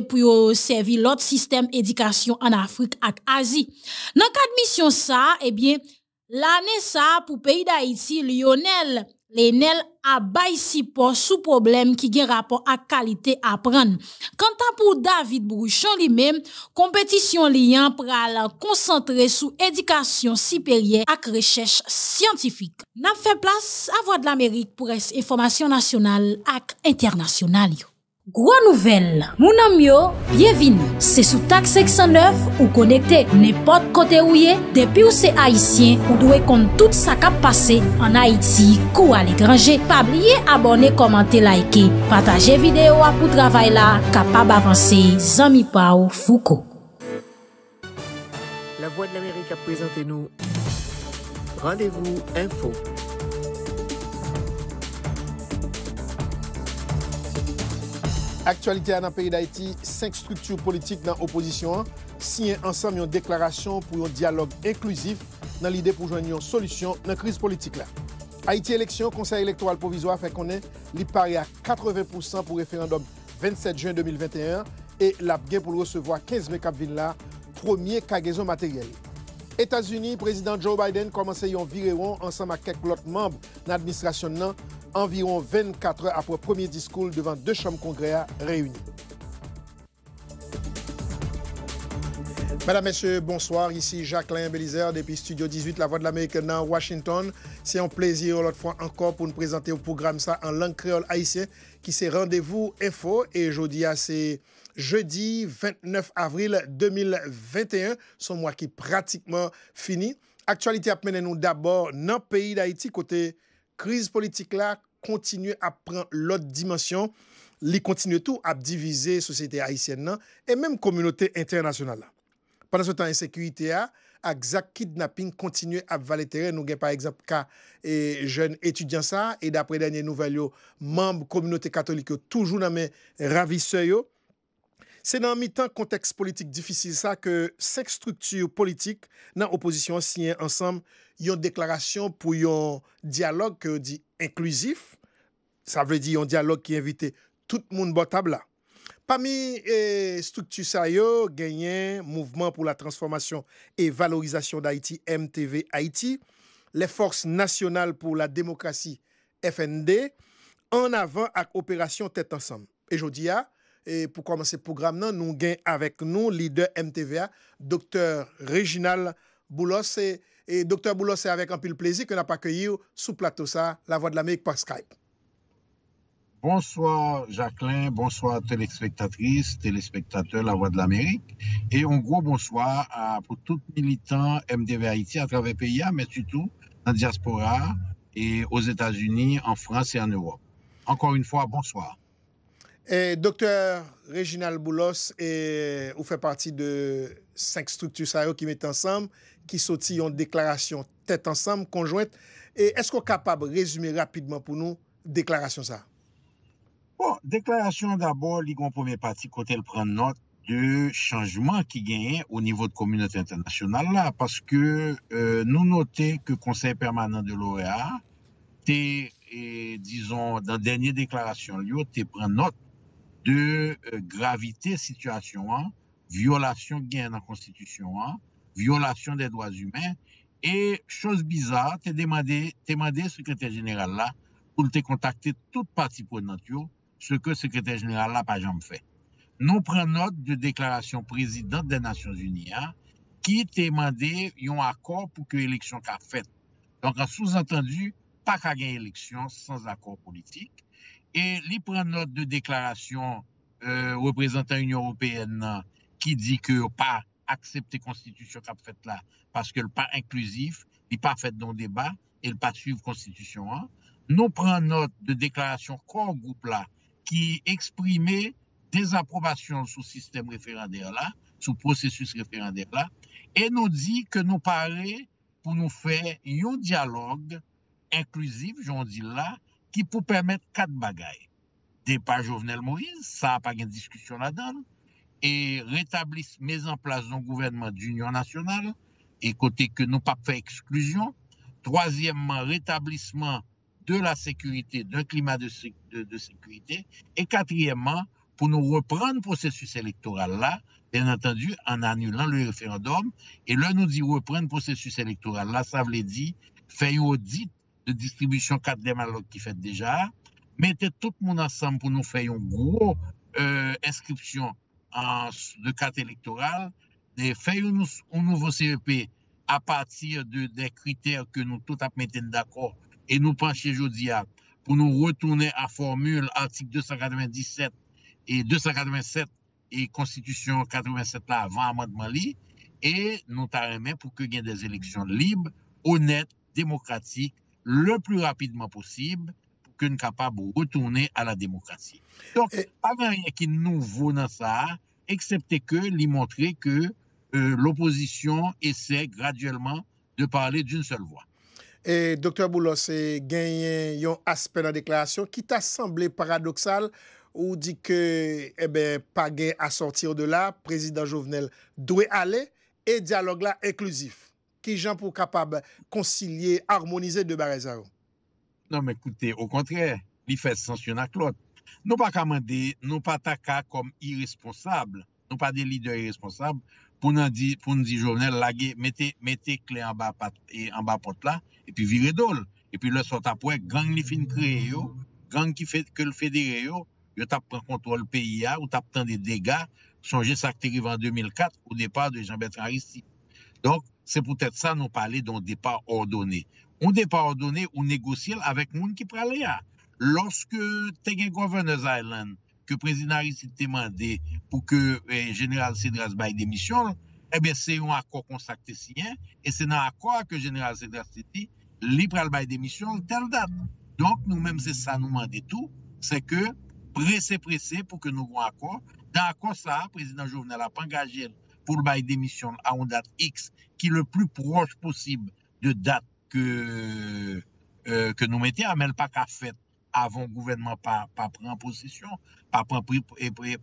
pour servir servir système éducation en Afrique en en an Asie ak Asie. mission ça ça eh bien l'année ça pour Lionel Lenel sous problème qui qui rapport à qualité à prendre. Quant à pour David Brouchon lui compétition compétition à la pral concentré sous éducation supérieure à recherche scientifique. fait place à voix de l'Amérique pour information nationale nationales internationale. Gwa nouvel, moun amyo, bienvin, se sou tak 609 ou konekte nepot kote ou ye, depi ou se Haitien ou dwe kont tout sa kap pase an Haiti kou al ekranje, pa blye abone, komante, laike, pataje videyo apou travay la, kapab avanse, zami pa ou fuko. La Voix de l'Amérique apresente nou, Rendez-vous Info. Actualité dans le pays d'Haïti, cinq structures politiques dans l'opposition hein, signent ensemble une déclaration pour un dialogue inclusif dans l'idée pour joindre une solution dans la crise politique. Haïti élection, conseil électoral provisoire fait qu'on li à à 80% pour référendum 27 juin 2021 et l'APG e pour recevoir 15 mai là, premier cargaison matériel. états unis président Joe Biden commence à virer ensemble avec quelques autres membres de l'administration environ 24 heures après le premier discours devant deux chambres congrès réunies. Madame, Messieurs, bonsoir. Ici Jacqueline Belizer depuis Studio 18, La Voix de l'Amérique dans Washington. C'est un plaisir l'autre fois encore pour nous présenter au programme ça en langue créole haïtienne qui c'est Rendez-vous Info et aujourd'hui ah, c'est jeudi 29 avril 2021, son mois qui est pratiquement fini. Actualité à nous d'abord dans le pays d'Haïti côté kriz politik la kontinye ap pran lot dimensyon li kontinye tou ap divize sosyete haisyen nan e menm komunote internasyonal la. Panan sou tan ensekwite a, ak zak kidnaping kontinye ap valeteren nou gen par ekzap ka e jen etudyan sa e dapre denye nouval yo mamb komunote katolik yo toujou nan men ravise yo Se nan mi tan konteks politik difisil sa ke sek struktu politik nan opozisyon siyen ansam, yon deklarasyon pou yon diyalog ke di inkluizif, sa vre di yon diyalog ki evite tout moun botab la. Pa mi e, struktu sa yo, genyen, Mouvement pour la Transformation et Valorisation d'Haïti, MTV Haïti, le Force Nationale pour la Démocratie, FND, an avan ak operasyon tèt ansam. E jodi ya... Et pour commencer le programme, nous avons avec nous le leader MTVA, docteur Réginal Boulos. Et, docteur Dr. Boulos, c'est avec un de plaisir que nous accueilli sous plateau ça, la voix de l'Amérique par Skype. Bonsoir Jacqueline, bonsoir téléspectatrices, téléspectateurs La Voix de l'Amérique et un gros bonsoir à, pour tout militant MDV Haïti à travers le pays, hein, mais surtout la diaspora et aux États-Unis, en France et en Europe. Encore une fois, bonsoir. Et docteur Réginald Boulos, vous faites partie de cinq structures qui mettent ensemble, qui sortent une déclaration tête ensemble, conjointe. est-ce qu'on est capable de résumer rapidement pour nous déclaration ça? Bon, déclaration d'abord, l'Igon premier parti, quand le prend note de changement qui gagne au niveau de communauté internationale là, parce que euh, nous notons que le Conseil permanent de l'OEA, et, disons, dans la dernière déclaration, tu prend note de euh, gravité situation, 1, hein. violation gain la constitution, 1, hein. violation des droits humains, et chose bizarre, t'es demandé, t'es demandé secrétaire général là, pour te contacter toute partie nature, ce que secrétaire général là n'a pas jamais fait. Nous prenons note de déclaration présidente des Nations Unies, hein, qui t'a demandé un accord pour que l'élection soit faite. Donc, en sous-entendu, pas qu'à une élection sans accord politique. Et il prend note de déclaration euh, représentant l'Union européenne qui dit que pas accepter la constitution qu'a faite là parce que n'est pas inclusif, il pas fait dans le débat et le pas suivre constitution. Hein. Nous prenons note de déclaration corps groupe là qui exprimait désapprobation sous système référendaire là, sous processus référendaire là, et nous dit que nous parlons pour nous faire un dialogue inclusif, j'en dis là, qui pour permettre quatre bagailles. Départ Jovenel Moïse, n'a pas gen discussion là-dedans, et rétablisse, mise en place un gouvernement d'Union Nationale, et côté que nous pas fait exclusion, troisièmement, rétablissement de la sécurité, d'un climat de, sécurité. Et quatrièmement, pour nous reprendre le processus électoral-là, bien entendu, en annulant le référendum. Et là, nous dit reprendre le processus électoral-là, ça veut dire faire une audit de distribution 4 des l'autre qui fait déjà. Mettez tout le monde ensemble pour nous faire une grosse euh, inscription de carte électorale. Et faire un, nouveau CEP à partir de, des critères que nous tous mettons d'accord et nous pencher aujourd'hui pour nous retourner à formule article 297 et 287 et constitution 87 là avant amendement li et nous t'arrêtons pour que y des élections libres, honnêtes, démocratiques le plus rapidement possible pour que nous capable de retourner à la démocratie. Donc, n'y a rien qui nouveau dans ça, excepté que lui montrer que euh, l'opposition essaie graduellement de parler d'une seule voix. Et docteur Boulos, y a un aspect dans la déclaration qui t'a semblé paradoxal ou dit que eh ben, pas gain à sortir de là, président Jovenel doit aller et dialogue là inclusif qui gens pour capable concilier, harmoniser deux barres Non, mais écoutez, au contraire, il fait sanction à Claude. Nous pas commander, nous pas taca comme irresponsables, nous pas des leaders irresponsables pour nous dire, pour nous dire, journal, laguer, mettez, mettez clé en bas, en bas porte là, et puis virez d'ol. Et puis le sort après, gang les fin créé yo, gang qui fait que le fédéré yo, yo tape prend contrôle PIA, ou tape tant des dégâts, songez ça qui arrive en 2004 au départ de Jean-Bertrand Aristide. Donc, c'est peut-être ça, nous parler d'un départ ordonné. Un départ ordonné ou négocie avec monde qui prend l'air. Lorsque tu un gouverneur Island, que le président Aristide demandé pour que le eh, général Cédras baille démission, eh bien, c'est un accord consacré sien, et c'est dans accord que le général Cédras dit, libre à la démission, telle date. Donc, nous-mêmes, c'est ça, nous demandons tout, c'est que pressé, pressé pour que nous avons un accord. Dans l'accord, ça, le président Jovenel n'a pas engagé pour bail d'émission à une date X qui est le plus proche possible de date que, euh, que nous mettons, hein, mais n'a pas qu'à faire avant le gouvernement pas pas prendre position, pas prendre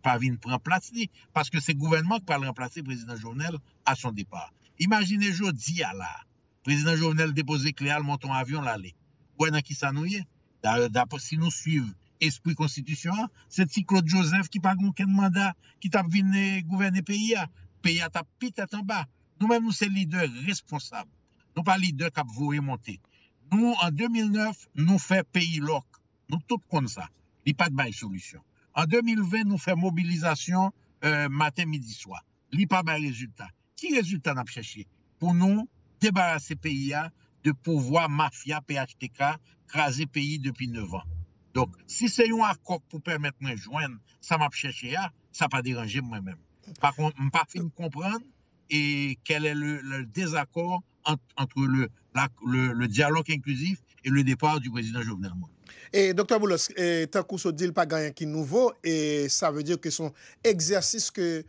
pas place parce que c'est le gouvernement qui va remplacer le président Jovenel à son départ. Imaginez jodi à là, président Jovenel déposer Cléal monton avion l'aller. Ouais dans qui ça nous D'après si nous suivons esprit constitutionnel, hein, c'est si Claude Joseph qui pas aucun mandat qui t'a gouverner pays hein nous a nous sommes nous Nous nous nous sommes leader responsable. Nous remonter. Nous, en 2009, nous Nous, en 2009 nous fait pays lock. Nous tout n'y ça' pas de bay solution. En 2020 nous fait mobilisation euh, matin, midi, soir. pas de pas résultat. Qui résultat résultat pas cherché Pour nous, débarrasser pays a de pouvoir mafia PHTK le Pays depuis 9 ans. Donc, si un pour pour permettre de joindre ça ça m'a ça ça n'a pas dérangé moi-même. Par contre, pas comprendre et quel est le, désaccord entre, le, le, dialogue inclusif et le départ du président Jovenel Moïse. Et docteur Boulos, tant qu'on se dit pas gagné qui nouveau, et ça veut dire que son exercice que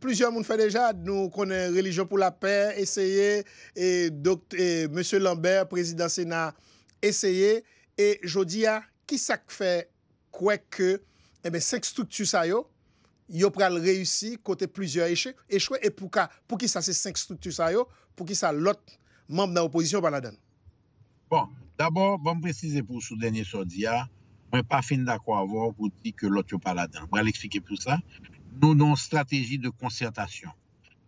plusieurs monde fait déjà, nous connaissons religion pour la paix, essayer, et, docteur, monsieur Lambert, président Sénat, essayer, et je qui ça fait quoi que, eh bien, cinq structures ça est yo pral reyusi, kote plizio eche, e chwe e pou ka pou ki sa se 5 struktur sa yo, pou ki sa lot mamb nan opozisyon ou pala den? Bon, d'abor, bon mprezize pou sou denye sou diya, mwen pa fin da kwa avon pou ti ke lot yo pala den. Mwen l'eksplike pou sa, nou don strategi de konsentasyon.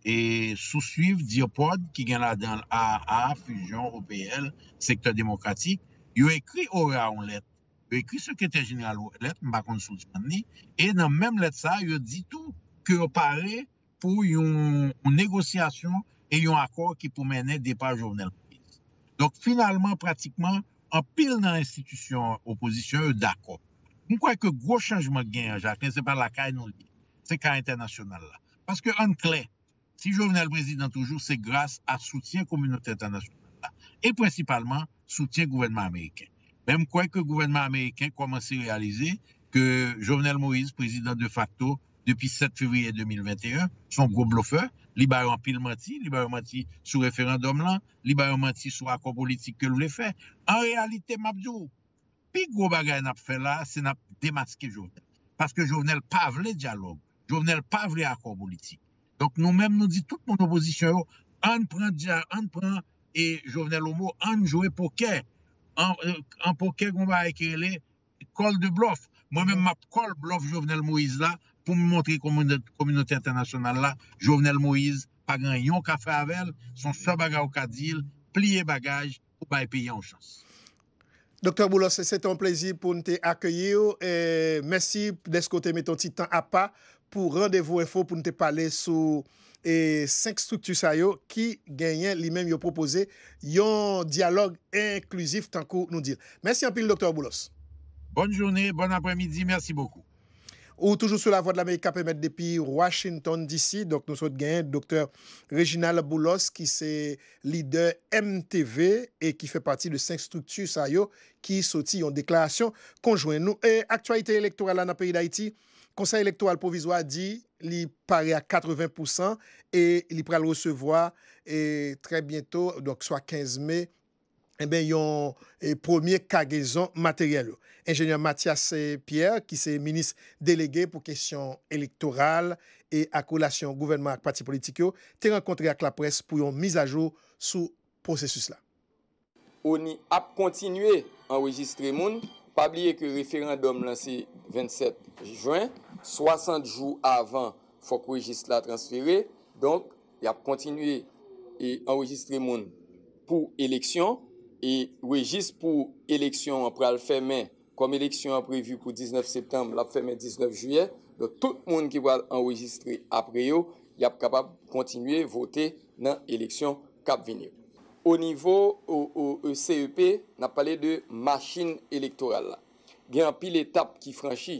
E sou suiv diopod ki gen la den AA, Fugyon, OBL, sektor demokratik, yo ekri ora ou let. yo ekri sekretèr-general ou let, mbakon soujani, e nan mèm let sa, yo di tou ki yo pare pou yon negosyasyon e yon akor ki pou mènen depa jovenel-prezident. Dok finalman, pratikman, an pil nan institisyon oposisyon, yo d'akor. Mwen kwa eke gwo chanjman gen, se par la kaj nou li, se kaj internasyonal la. Paske an kle, si jovenel-prezident toujou, se grase a soutyen koumenote internasyonal la. E prinsipalman, soutyen gouvernement Amerikè. Mem kwae ke gouvernement Ameriken komanse realize ke Jovenel Moïse, prezident de facto, depi 7 february 2021, son gro blofeur, libaran pil mati, libaran mati sou referandom lan, libaran mati sou akon politik ke lou le fe. An realite, mabdou, pi gro bagay nap fe la, se nap demaske Jovenel. Paske Jovenel pa vle diyalog, Jovenel pa vle akon politik. Donk nou mem nou di tout mon opozisyon yo, an pran diyalog, an pran, e Jovenel Omo an jowe pokèr. an euh, pou kek mou ba ekrele, kol de blof. Mwen men mhm. map kol blof Jovenel Moïse la pou mwen montre kominote internasyonal la. Jovenel Moïse, pa gran yon kafe avel, son sa bagaj ou ka dil, pliye bagaj ou ba epye yon chans. Doktor Boulos, se se ton plezi pou nte akyeye yo. Mersi desko te metton ti tan apa pou randevou e fo pou nte pale sou... et 5 structures a yo ki genyen li men yo propose yon diyalogue inklusif tankou nou dir. Mersi anpil Dr. Boulos. Bonne journée, bon apremidi, mersi beaucoup. Ou toujou sou la voie de l'Amérique apemède depi Washington D.C. Donk nou sot genyen Dr. Reginald Boulos ki se lider MTV e ki fè pati de 5 structures a yo ki soti yon deklarasyon konjwen nou. E aktualite elektoral an apèri d'Haïti, konser elektoral provizwa di... li pari a 80% e li pral recevoi e tre bientou, dok swa 15 me, e eh ben yon eh, premier kagezon materyel. Injenier Mathias eh, Pierre, ki se minis delege pou kesyon elektoral e akolasyon gouvenman ak pati politikyo, te renkontri ak la pres pou yon miz ajo sou prosesus la. Oni ap kontinue anwejistre moun, pabliye ke referandom lansi 27 juen, 60 jou avan fok wejist la transfere, donk yap kontinuye enwejistri moun pou eleksyon, e wejist pou eleksyon apre al fèmè, kom eleksyon aprevi pou 19 septem, l ap fèmè 19 juyè, donk tout moun ki wad enwejistri apre yo, yap kapab kontinuye vote nan eleksyon kap venye. Ou nivou ou ECEP, nap pale de machin elektoral la. Gen api letap ki franshi,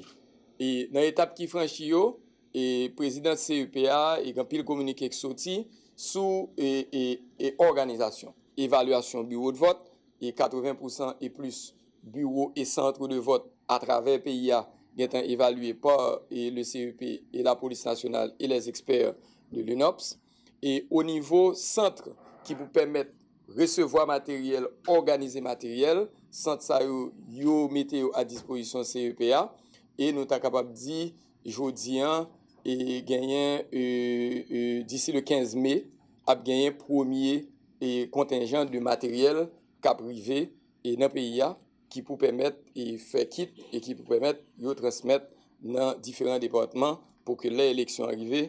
E nan etap ki franchi yo, e prezident CEPA e, e gampil komunikek soti sou e organizasyon. Evaluasyon bureau de vot e 80% e plus bureau e sentre de vot a traver PIA gen tan evalue por le CEPA e la polis nasyonal e les eksper de l'UNOPS e o nivou sentre ki pou pemet recevo a materiel, organize materiel sent sa yo meteo a dispojisyon CEPA E nou ta kapap di, jodi an, e genyen euh, euh, disi le 15 me, ap genyen promye e kontingen de materyel ka prive e nan peya ki pou pemet e fe kit e ki pou pemet yo transmet nan diferant departman pou ke la eleksyon arrive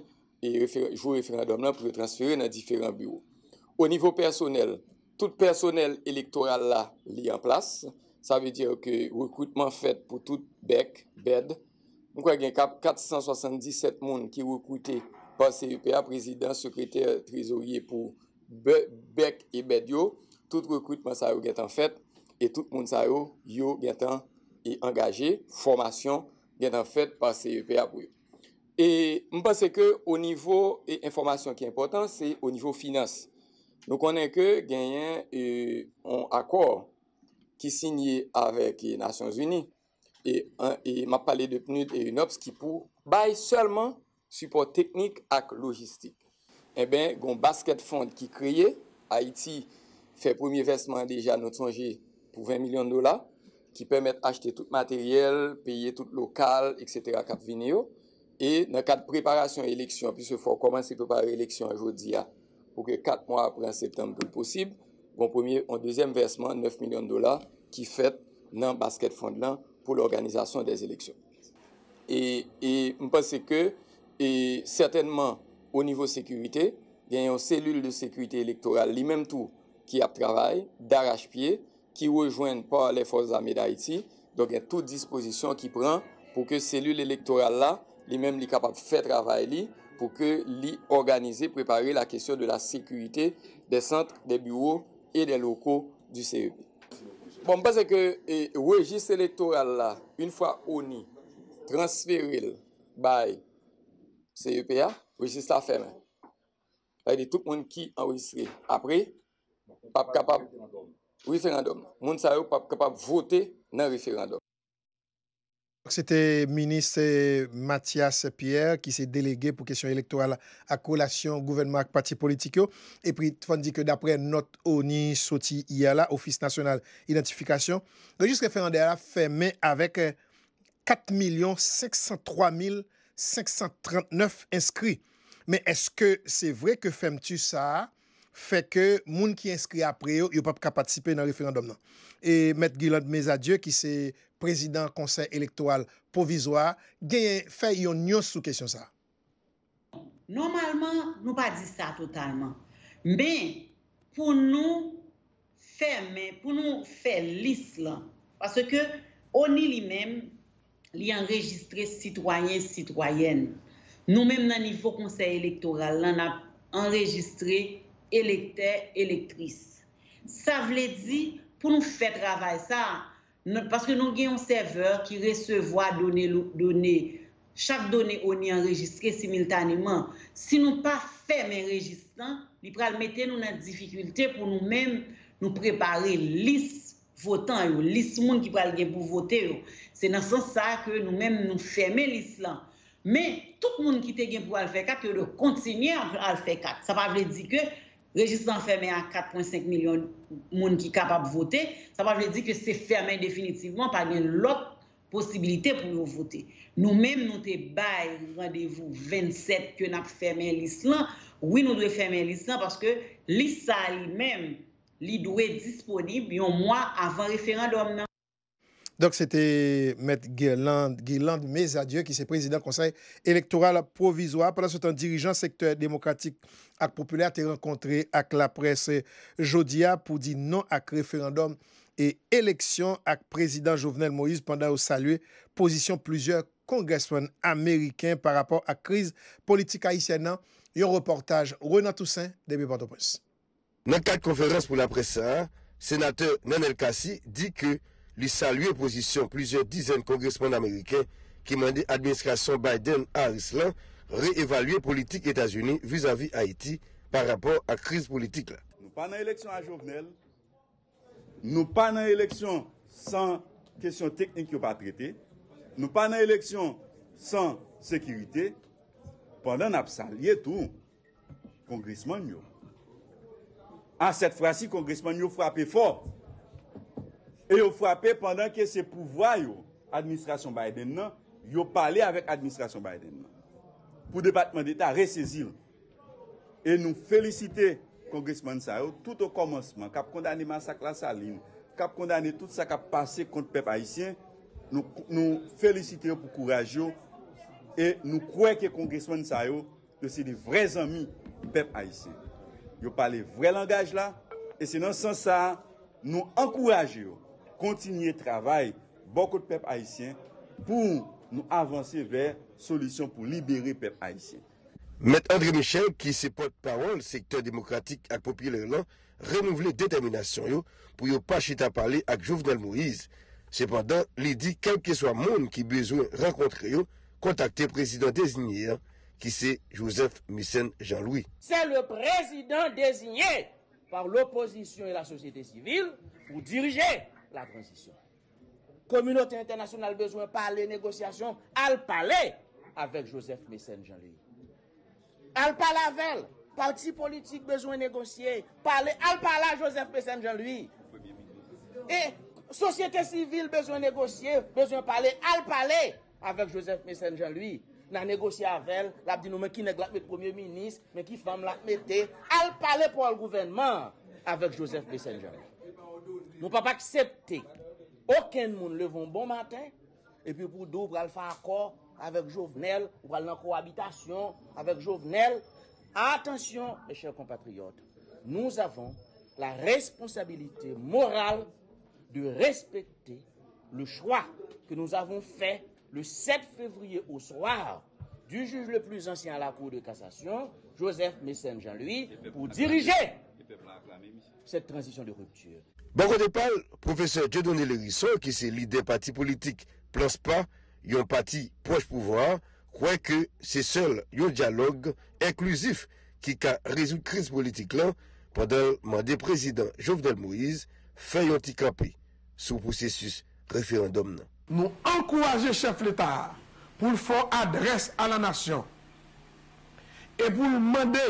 e jou referandum lan pou yo transfere nan diferant bureau. Ou nivou personel, tout personel elektoral la li an plas. sa ve diyo ke rekrutman fet pou tout bek, bed. Mwen kwa gen 477 moun ki rekrute pa CEPA, prezident, sekretèr, trezorye pou bek e bed yo, tout rekrutman sa yo gen tan fet, et tout moun sa yo yo gen tan e engaje, formasyon gen tan fet pa CEPA pou yo. E mwen panse ke o nivou e informasyon ki important, se o nivou finans. Nou konen ke genyen euh, yon akor, ki sinye avèk yè e Nasyons Uni, e, e ma pale de pnud e yon obs ki pou baye selman support teknik ak logistik. E ben, gon basket fond ki kriye, Haiti fè premier vestman deja nou tsonje pou 20 milyon dola, ki pèmèt achete tout materyel, peye tout lokal, etc. kap vineyo, e nan kat preparasyon e leksyon, pi se fò koman se prepare leksyon ajo diya, pou ke kat mwa apren septem pou posib, Gon premier, un deuxième versement, 9 millions de dollars, qui fait dans basket fond là pour l'organisation des élections. Et, et je pense que, et certainement, au niveau sécurité, il y a une cellule de sécurité électorale, lui-même tout, qui a travaillé d'arrache-pied, qui rejoignent par les forces armées d'Haïti. Donc, il y a toute disposition qui prend pour que cellule électorale là, lui-même, les capable de faire travail li, pour que l'organiser, préparer la question de la sécurité des centres, des bureaux e de loko du CEP. Bon, bezè ke rejist elektoral la, un fwa oni, transferil bay CEP ya, rejist la feme. Hay di tout moun ki an rejistre. Apre, pap kapab referandom. Moun sa yo pap kapab vote nan referandom. C'était ministre Mathias Pierre qui s'est délégué pour questions électorales à collation gouvernement et partis politikos et puis il a dit que d'après Notte, Oni, Soti, Iala, Office National Identification, le juste référendum a fermé avec 4,503,539 inscrits. Mais est-ce que c'est vrai que ferme-tu ça fait que moun qui est inscrit après n'y a pas participé dans le référendum-là non?? Et M. Guilande-Mézadieu qui s'est prezident konsey elektoral povizwa, gen fè yon nyos sou kesyon sa. Normalman, nou pa di sa totalman. Men, pou nou fè men, pou nou fè lis la. Paske, oni li men li enregistre sitwayen, sitwayen. Nou men nan nifo konsey elektoral, lan ap enregistre elektè, elektris. Sa vle di pou nou fè travay sa, Parce que nous avons un serveur qui recevra données, données. Chaque donnée, on y enregistrée simultanément. Si nous pas fait pas il va mettre nous dans difficulté pour nous-mêmes nous préparer liste votant, liste monde qui va pour voter. C'est dans ce sens ça que nous-mêmes nous fermons liste Mais tout le monde qui était pour le faire 4, il continue à le faire 4. Ça ne veut pas dire que Registran ferme a 4.5 milyon moun ki kapap vote. Sa pa jle di ke se ferme definitivman pa li lok posibilite pou nou vote. Nou menm nou te bay vandevou 27 ke na pou ferme l'Islan. Ouwi nou dwe ferme l'Islan paske l'Issa li menm li dwe disponib yon mwa avan referandom nan. Donk, sete Met Guiland, Guiland Mezadieu, ki se prezident konsey elektoral provizwa, pandan sou ton dirijan sektor demokratik ak populer, te renkontre ak la presse jodia pou di nou ak referandom e eleksyon ak prezident Jouvenel Moïse pandan ou salue pozisyon plouzyor kongresmen ameriken par rapport ak kriz politik haisyen nan. Yon reportaj, Renan Toussaint, Demi Porto Presse. Nan kal konferans pou la presse, senateur Nenel Kassi di ke lui saluer position plusieurs dizaines de congressmen américains qui demandaient l'administration Biden-Harris réévaluer politique États-Unis vis-à-vis Haïti par rapport à la crise politique. Nous pas dans l'élection à Jovenel, nous pas dans l'élection sans question techniques qui pas traitées, nous pas dans l'élection sans sécurité, pendant que nous avons tout, le yo. À cette fois-ci, frappé fort. E yo fwape pandan ke se pouvwa yo, administrasyon Biden nan, yo pale avèk administrasyon Biden nan. Pou debatman d'Etat resesil. E nou felicite Kongresman Nsayo tout o komonsman, kap kondane masak la salin, kap kondane tout sa kap pase kont pep Aisyen, nou felicite yo pou kouraj yo e nou kwe ke Kongresman Nsayo yo se di vre zami pep Aisyen. Yo pale vre langaj la, e se nan san sa, nou ankouraje yo kontinye travay bokot pep haisyen pou nou avanse ver solisyon pou libere pep haisyen. Met André Michel, ki se potpawal sektor demokratik ak popyele lan, renouvle determinasyon yo pou yo pachita pale ak Jouvenel Moïse. Sepadan, li di, kelke swa moun ki bezou renkontre yo, kontakte prezident dezinyer ki se Joseph Misen Jean-Louis. Se le prezident dezinyer par l'oposisyon e la sosyete sivil pou dirije. la transition. Communauté internationale besoin parler négociation, al parler avec Joseph Messen Jean-Louis. Al parle avec parti politique besoin négocier, parler al parler Joseph Messen Jean-Louis. Et société civile besoin négocier, besoin parler al parler avec Joseph Messen Jean-Louis. négocié avec elle, la dit qui mais qui premier ministre mais qui femme la mette, al parler pour le gouvernement avec Joseph Bessenjan. Nous ne pouvons pas accepter aucun monde un bon matin et puis pour nous, pour faire accord avec Jovenel, ou pour la en cohabitation avec Jovenel. Attention, mes chers compatriotes, nous avons la responsabilité morale de respecter le choix que nous avons fait le 7 février au soir du juge le plus ancien à la Cour de cassation, Joseph Messen Jean-Louis, pour diriger cette transition de rupture. Ban kote pal, profeseur Jadoni Lerisson ki se li de pati politik plas pa yon pati proj pouvran, kwen ke se sol yon diyalog eklusif ki ka rezout kriz politik la, pandan mande prezident Jovdel Moïse fè yon tikapi sou prosesus referandom nan. Moun ankouwaje chef l'Etat pou l'fò adres a la nasyon, e pou l'mande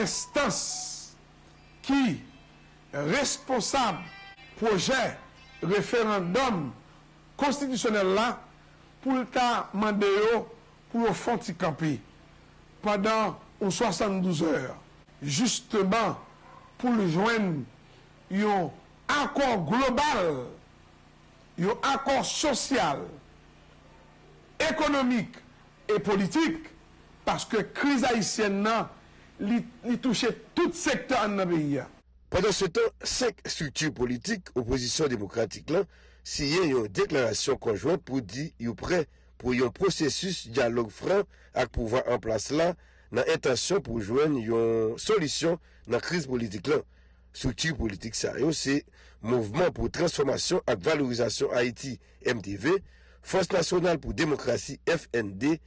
estans ki... responsab pouje referandom konstitisyonel la pou l ka mande yo pou yo fonti kapi padan ou 72 or. Justeban pou l joen yo akor global, yo akor sosyal, ekonomik e politik paske kriz haisyen nan li touche tout sektor an nabeya. Pendan se ton, sek sutu politik, oposisyon demokratik lan, siye yon deklarasyon konjouan pou di yon pre pou yon prosesus diyalog fran ak pouvan an plas la nan etasyon pou jwen yon solisyon nan kriz politik lan. Soutu politik sa yo se mouvman pou transformasyon ak valorizasyon Haiti MDV, Fonse Nationale pou Demokrasi FND,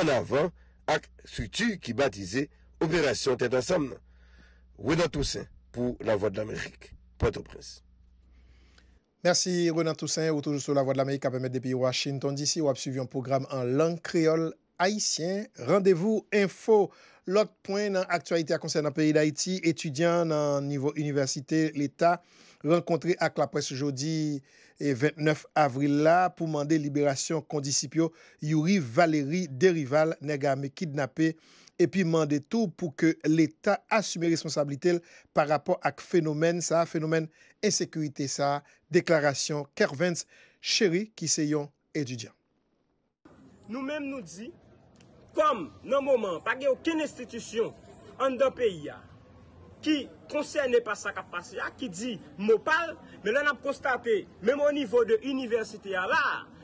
an avan ak sutu ki batize Operasyon Tentasam nan. Wena tousen. pour la Voix de l'Amérique. Point au prince Merci Renan Toussaint, ou toujours sur la Voix de l'Amérique à permettre depuis Washington d'ici, ou à suivre un programme en langue créole haïtienne. Rendez-vous info. L'autre point dans l'actualité concernant le pays d'Haïti, étudiants dans niveau université, l'État rencontré avec la presse jeudi et 29 avril là pour demander libération condiscipio Yuri Valérie Derival, nègre kidnappé epi mande tou pou ke l'Etat asume responsabilite l par rapport ak fenomen sa, fenomen esekurite sa, deklarasyon kervens, cheri ki seyon edudyan. Nou mem nou di, kom nou mouman, page oukine institisyon an do peyi ya ki konseyne pa sa kapasyan ki di mou pal, men lè nam konstate, men mou nivou de universite ya la,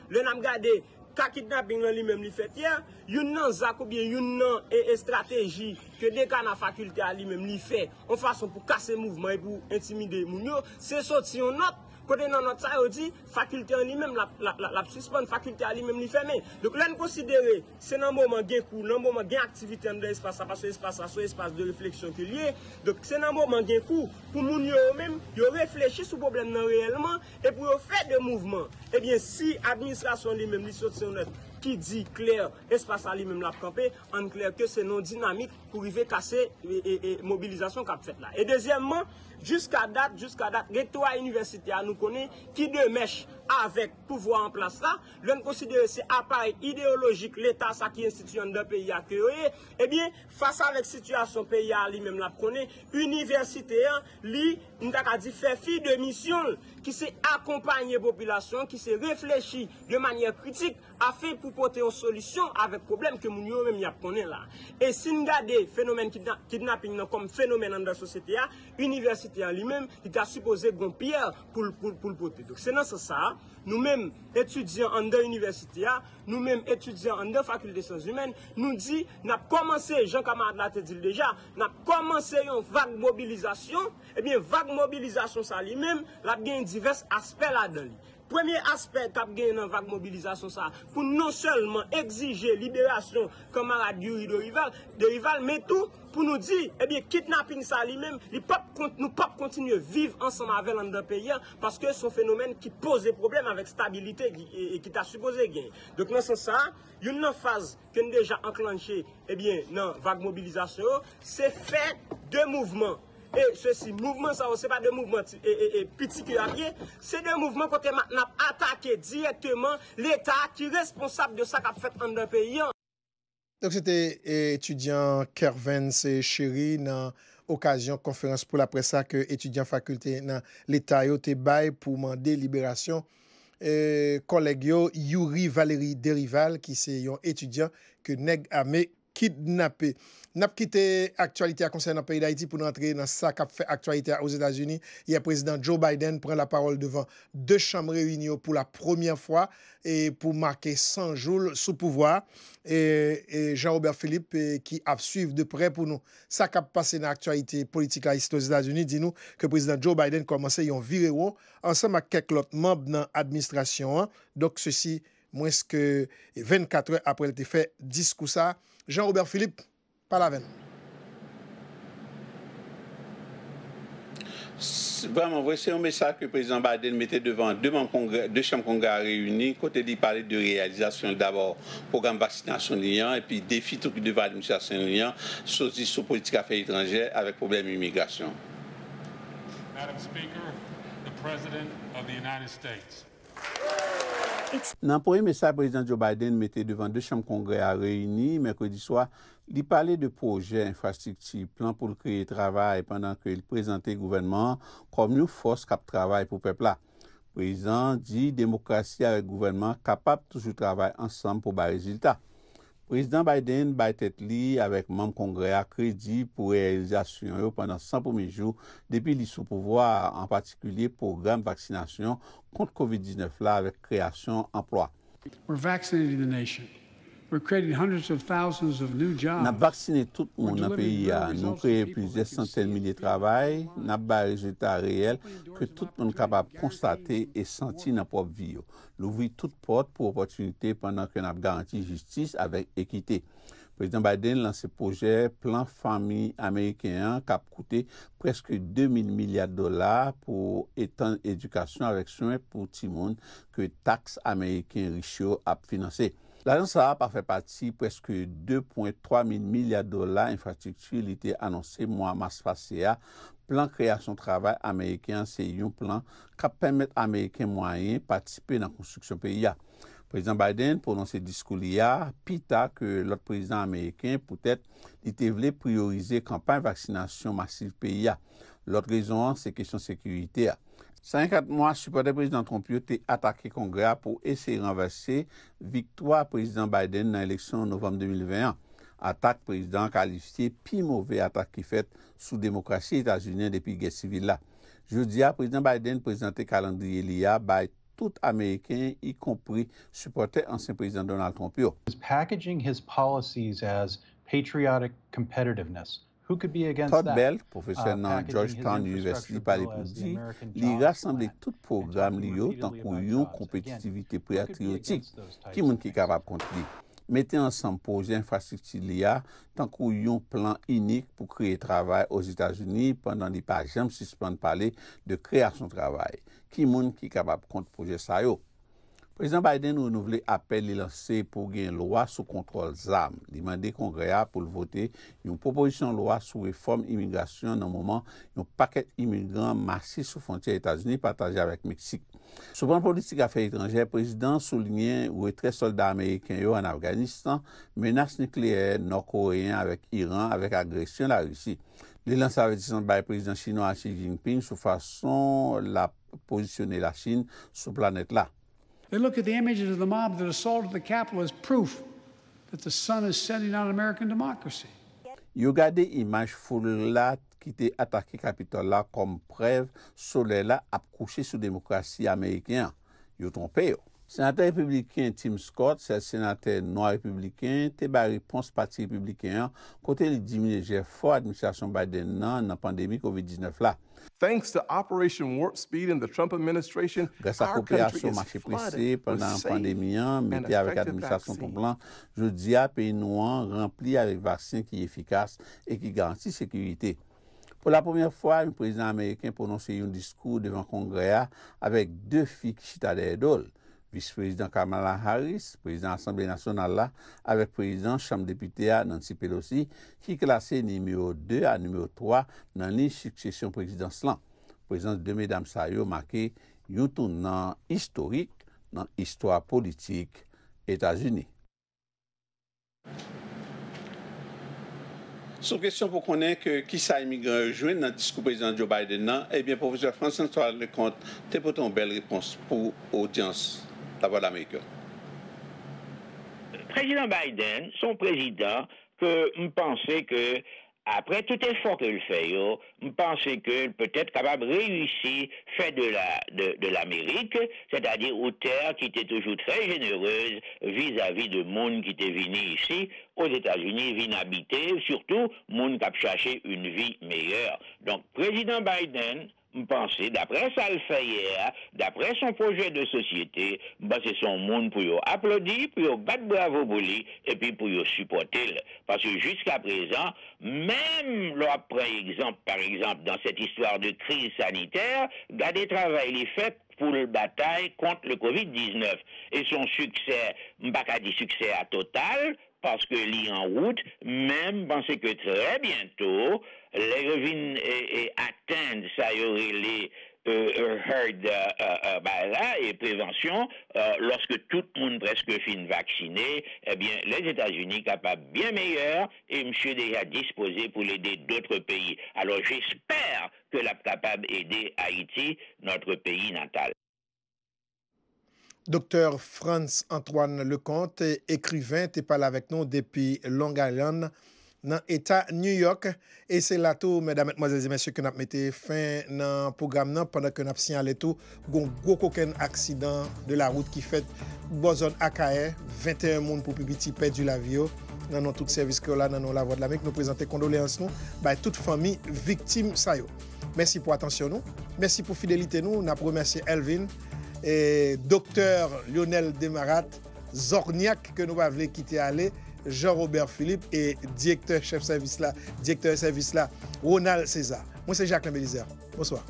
lè nam gade Kakitna bing lan li menm li fe. Tien, yon nan Zakoubie, yon nan e estrategi ke dekana fakulte a li menm li fe an fason pou kase mouvman e pou intimide moun yo. Se sot si yon not, Kote nan an tsa yo di, fakulte an li men la psispan, fakulte an li men li feme. Dok la n konsidere, se nan mou man gen kou, nan mou man gen aktivite an de espasa, paswe espasa, sou espase de refleksyon ki liye, dok se nan mou man gen kou, pou moun yo men yo refleksi sou problem nan reyelman, e pou yo fe de mouvment, e eh bien si administrasyon li men li sotse an net, ki di kler espasa li men la pkampe, an kler ke se nan dinamik pou rive kase mobilizasyon kap fete la. E dezyemman, Juska dat, juska dat, geto a universite a nou kone, ki de meche avek pouvoi an plas la, lwen konsidere se apare ideologik l'Etat sa ki instituyen de peyi a kreoye, ebyen, fasa vek situasyon peyi a li menm la pkone, universite a li, nta ka di fefi de misyon ki se akompanye populasyon, ki se reflechi de manye kritik, a fe pou pote o solisyon avek problem ke moun yo menm ya pkone la. E si nga de fenomen kidnapin nan kom fenomen an da sosete a, universite ya li men, it a suppose gon pier pou l poti. Se nan se sa, nou men, etudyan an de universite ya, nou men, etudyan an de fakulte sans humen, nou di nap komanse, jan kamar la te dil deja, nap komanse yon vagn mobilizasyon, ebyen eh vagn mobilizasyon sa li men, la gen yon divers aspe la den li. Kwenye aspet ap gen nan vague mobilizasyon sa pou non selman egzije liberasyon kamara gyuri de rival, de rival metou pou nou di, ebyen, eh kidnapping sa li menm, nou pap kontinye viv ansan mavel an de peyen, paske son fenomen ki pose probleme avek stabilite ki ta supose gen. Dok nan son sa, yon nan faze ken deja anklansye, ebyen, nan vague mobilizasyon, se fe de mouvment. E se si mouvment sa ou se pa de mouvment e piti ki a rye, se de mouvment kote man ap atake direktyman l'Etat ki responsable de sa kap fèt an de pe yon. Donk se te etudyan eh, Kervens e Cherie nan okasyon konferans pou la presa ke etudyan fakulte nan l'Etat yo te bay pou man deliberasyon. E eh, kolegyo Yuri Valery Derival ki se yon etudyan ke neg ame kidnapé. Nap kite aktualite akonsen na peyi d'Haïti pou nou antre nan sa kap fe aktualite aos Etats-Unis, ya prezident Joe Biden pren la parol devan de chanm reyunyo pou la premier fwa e pou make 100 joules sou pouvoi. E Jean-Robert Philippe ki eh, ap suive de pre pou nou sa kap pase nan aktualite politika yisit aux Etats-Unis, di nou ke prezident Joe Biden komanse yon virewo ansan ma keklot mab nan administrasyon an. Dok se si mweske 24 e apre te fe diskousa. Jean-Robert Philippe. la veine. Vraiment, c'est un message que le président Biden mettait devant deux, congrès, deux chambres congrès réunies, côté d'y parler de réalisation d'abord, programme vaccination liant, et puis défi tout devant l'administration liant, sur sous politique affaires étrangères avec problème immigration. Madam Speaker, the President of the United States. Joe Biden mettait devant deux chambres congrès réunies mercredi soir, Li pale de proje infrastrikti plan pou kreye travay pandan ke li prezante gouvenman komyo fos kap travay pou pepla. Prezant di demokrasi ave gouvenman kapap tou sou travay ansam pou ba rezultat. Prezant Biden bay tete li avek mam kongre akredi pou realizasyon yo pandan san pomi jou depi li sou pouvoa an patikulye program vaksinasyon kont COVID-19 la avek kreasyon emploa. We're vaccinating the nation. Nap vaksine tout moun nan peyi a, nou kreye pwize santel mi de travay, nap ba rejeta reyel ke tout moun kapap konstate e santi nan pop vyo. Louvri tout pot pou opotunite pandan ke nap garanti justis avek ekite. Prezident Biden lan se proje plan fami Amerikeyan kap koute preske 2000 milyat dolar pou etan edukasyon avek swen pou ti moun ke taks Amerikey richyo ap finasey. L'agence AAP a fait partie presque 2,3 mille dollars infrastructures l'était annoncé mois mars face à plan création de travail américain. C'est un plan qui a permis aux Américains moyens de participer dans la construction pays. Le président Biden a prononcé discours l'hier, pita que l'autre président américain peut-être l'était voulait prioriser campagne de vaccination massive pays. L'autre raison, c'est la question de sécurité. 54 mois, supporter président Trompio te ataké congrès pour essayer renverser victoire à président Biden dans l'élection en novembre 2021. Atak président qualifié pire mauvaie atak qui fait sous-démocratie états-unien depuis Guest-ci-ville-là. Jeudi, à président Biden, présidente Calandrie Elia, by tout Américain, y compris supporter ancien président Donald Trompio. Il a packagé ses politiques comme une compétitivité patriote. Ah, Todd Bell, profeseur nan Georgetown University Palais Poulti, li rassemble tout programme li yo tan kou yon kompetitivite priatriotik ki moun ki kabab kont li. Mete ansam proje infrastrukti li ya tan kou yon plan inik pou kreye travay o Zeta Zuni pandan li pa jem suspande pale de kreya son travay ki moun ki kabab kont proje sayo. Prezident Biden ou nou vle apel li lanse pou gen lwa sou kontrol zarm. Dimande kongreya pou lvote yon proposisyon lwa sou reforme imigrasyon nan mouman yon paket imigran masi sou fontye Etasuni pataje avèk Meksik. Sou bran politik afèk etranjè, prezident soulyen ou etre soldat Ameriken yo an Afganistan menas nikleye nor koreyen avèk Iran avèk agresyon la Rusi. Li lanse avèk disyon baye prezident chino an Xi Jinping sou fason la posisyonè la Chin sou planet la. They look at the images of the mob that assaulted the Capitol as proof that the sun is setting on American democracy. Yo gade imaj foule la ki te atake kapitol la kom prev sole la ap kouche sou demokrasi Amerikyan. Yo trompe yo. Oh. Senatè republikan Tim Scott, sel senatè no republikan, te ba ripons pati republikan kote li dimineje fwa administasyon Biden nan non, pandemi COVID-19 la. Thanks to Operation Warp Speed and the Trump administration, our country is flooded with safe and effective vaccines. Je vous dis à PN1 rempli avec un vaccin qui est efficace et qui garantit la sécurité. Pour la première fois, le président américain a prononcé un discours devant le Congrès avec deux filles citadines d'Ole. vice-prezident Kamala Harris, prezident Assemblée Nationale la, avek prezident Chambre députée Nancy Pelosi, ki klasé nimeyo 2 a nimeyo 3 nan li suksesyon prezidans lan. Prezident de mes dames sa yo make youtou nan historik nan histwa politik Etats-Unis. Sou kèsyon pou konen ki sa emigran jouen nan diskou prezident Joe Biden nan, ebyen eh prof. François Lecomte te poton bel repons pou odyans. Président Biden, son président, peut penser que après tout effort qu'il fait, je pense que peut être capable de réussir fait de la de, l'Amérique, c'est-à-dire aux terres qui était toujours très généreuse vis-à-vis de monde qui était venu ici, aux États-Unis, venu habiter, surtout monde qui a cherché une vie meilleure. Donc, président Biden, pense d'après sa d'après son projet de société, bah, c'est son monde pour applaudir, pour battre bravo pour et puis pour supporter. Parce que jusqu'à présent, même, exemple, par exemple, dans cette histoire de crise sanitaire, gardez travail, les faits pour le bataille contre le Covid-19. Et son succès, pas bah, dit succès à total, parce que est en route, même pensez bah, que très bientôt, les revin atteint sa y aurait herd euh, euh, euh, ben là et prévention. Lorsque tout le monde fin vacciné. vacciné, eh bien, les états unis capables bien meilleurs et Monsieur déjà disposé pour l'aider d'autres pays. Alors, j'espère que la capable aider Haïti, notre pays natal. Docteur Franz Antoine Lecomte, écrivain, tu parles avec nous depuis Long Island, nan Eta, New York. Ese lato, mèdame, mòzèzè, mèsyò, kè nan ap mette fè nan pògram nan pèndè kè nan ap sien alè tou goun gò kòkèn aksidant de la roud ki fèt bozon akaè. 21 moun pou pibi tipè du lavi yo. Nan nan tout servis kè o la nan nan la vòd la mi kè nou prezantè kondoléans nou bay tout fami viktim sa yo. Mèsi pou atensyon nou. Mèsi pou fidelite nou. Nan pou remersye Elvin e doktèr Lionel Demarat Zorniak kè nou wav lè kitè alè. Jean-Robert Philippe et directeur chef service là, directeur service là, Ronald César. Moi, c'est Jacques Lambélizer. Bonsoir.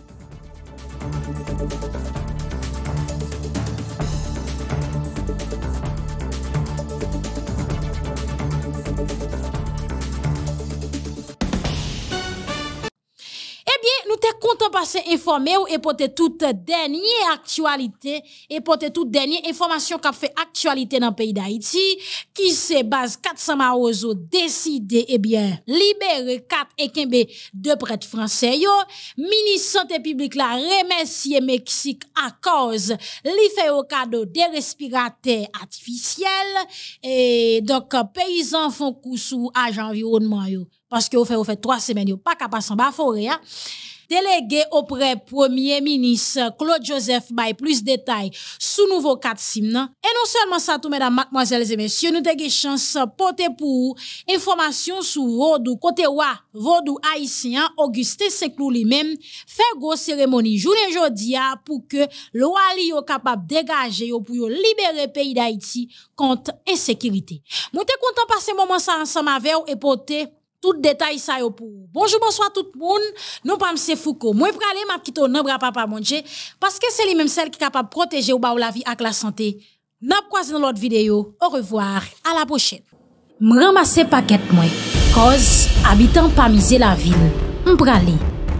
informé ou et porter toute dernière actualité et porter toute dernière information qui fait actualité dans le pays d'Haïti qui se base 400 Marozo décidé et eh bien libérer 4 et de prêtres français yo ministre santé publique la remercier Mexique à cause li fait au cadeau des respirateurs artificiels et donc paysans font coup à agent environnement parce que vous fait vous fait 3 semaines yo pas capable s'en bas forêt hein. Délégué auprès Premier ministre Claude Joseph Bay, plus détails sous nouveau 4 sim, Et non seulement ça, tout mesdames, mademoiselles et messieurs, nous avons chance porter pour information sur Vodou, côté wa, Vodou haïtien, Augustin Seklou lui-même, fait gros cérémonie journée aujourd'hui ah, pour que l'Ouali soit capable de dégager pour libérer le pays d'Haïti contre insécurité. Nous sommes content de passer moment ça ensemble avec vous et porter tout détail ça yo pour Bonjour, bonsoir tout le monde. Non pas monsieur Foucault. Moi pour aller m'a quitter non papa manger parce que c'est les mêmes celle qui capable de protéger ou ba la vie avec la santé. N'a croisé dans l'autre vidéo. Au revoir, à la prochaine. M'ramasser paquet moi. Cause habitant pas miser la ville. M'pralé.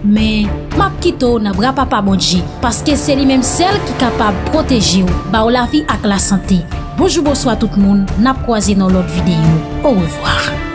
Mais m'a kito dans bras papa manger parce que c'est les mêmes celle qui capable de protéger ou ba la vie avec la santé. Bonjour, bonsoir tout le monde. N'a croisé dans l'autre vidéo. Au revoir.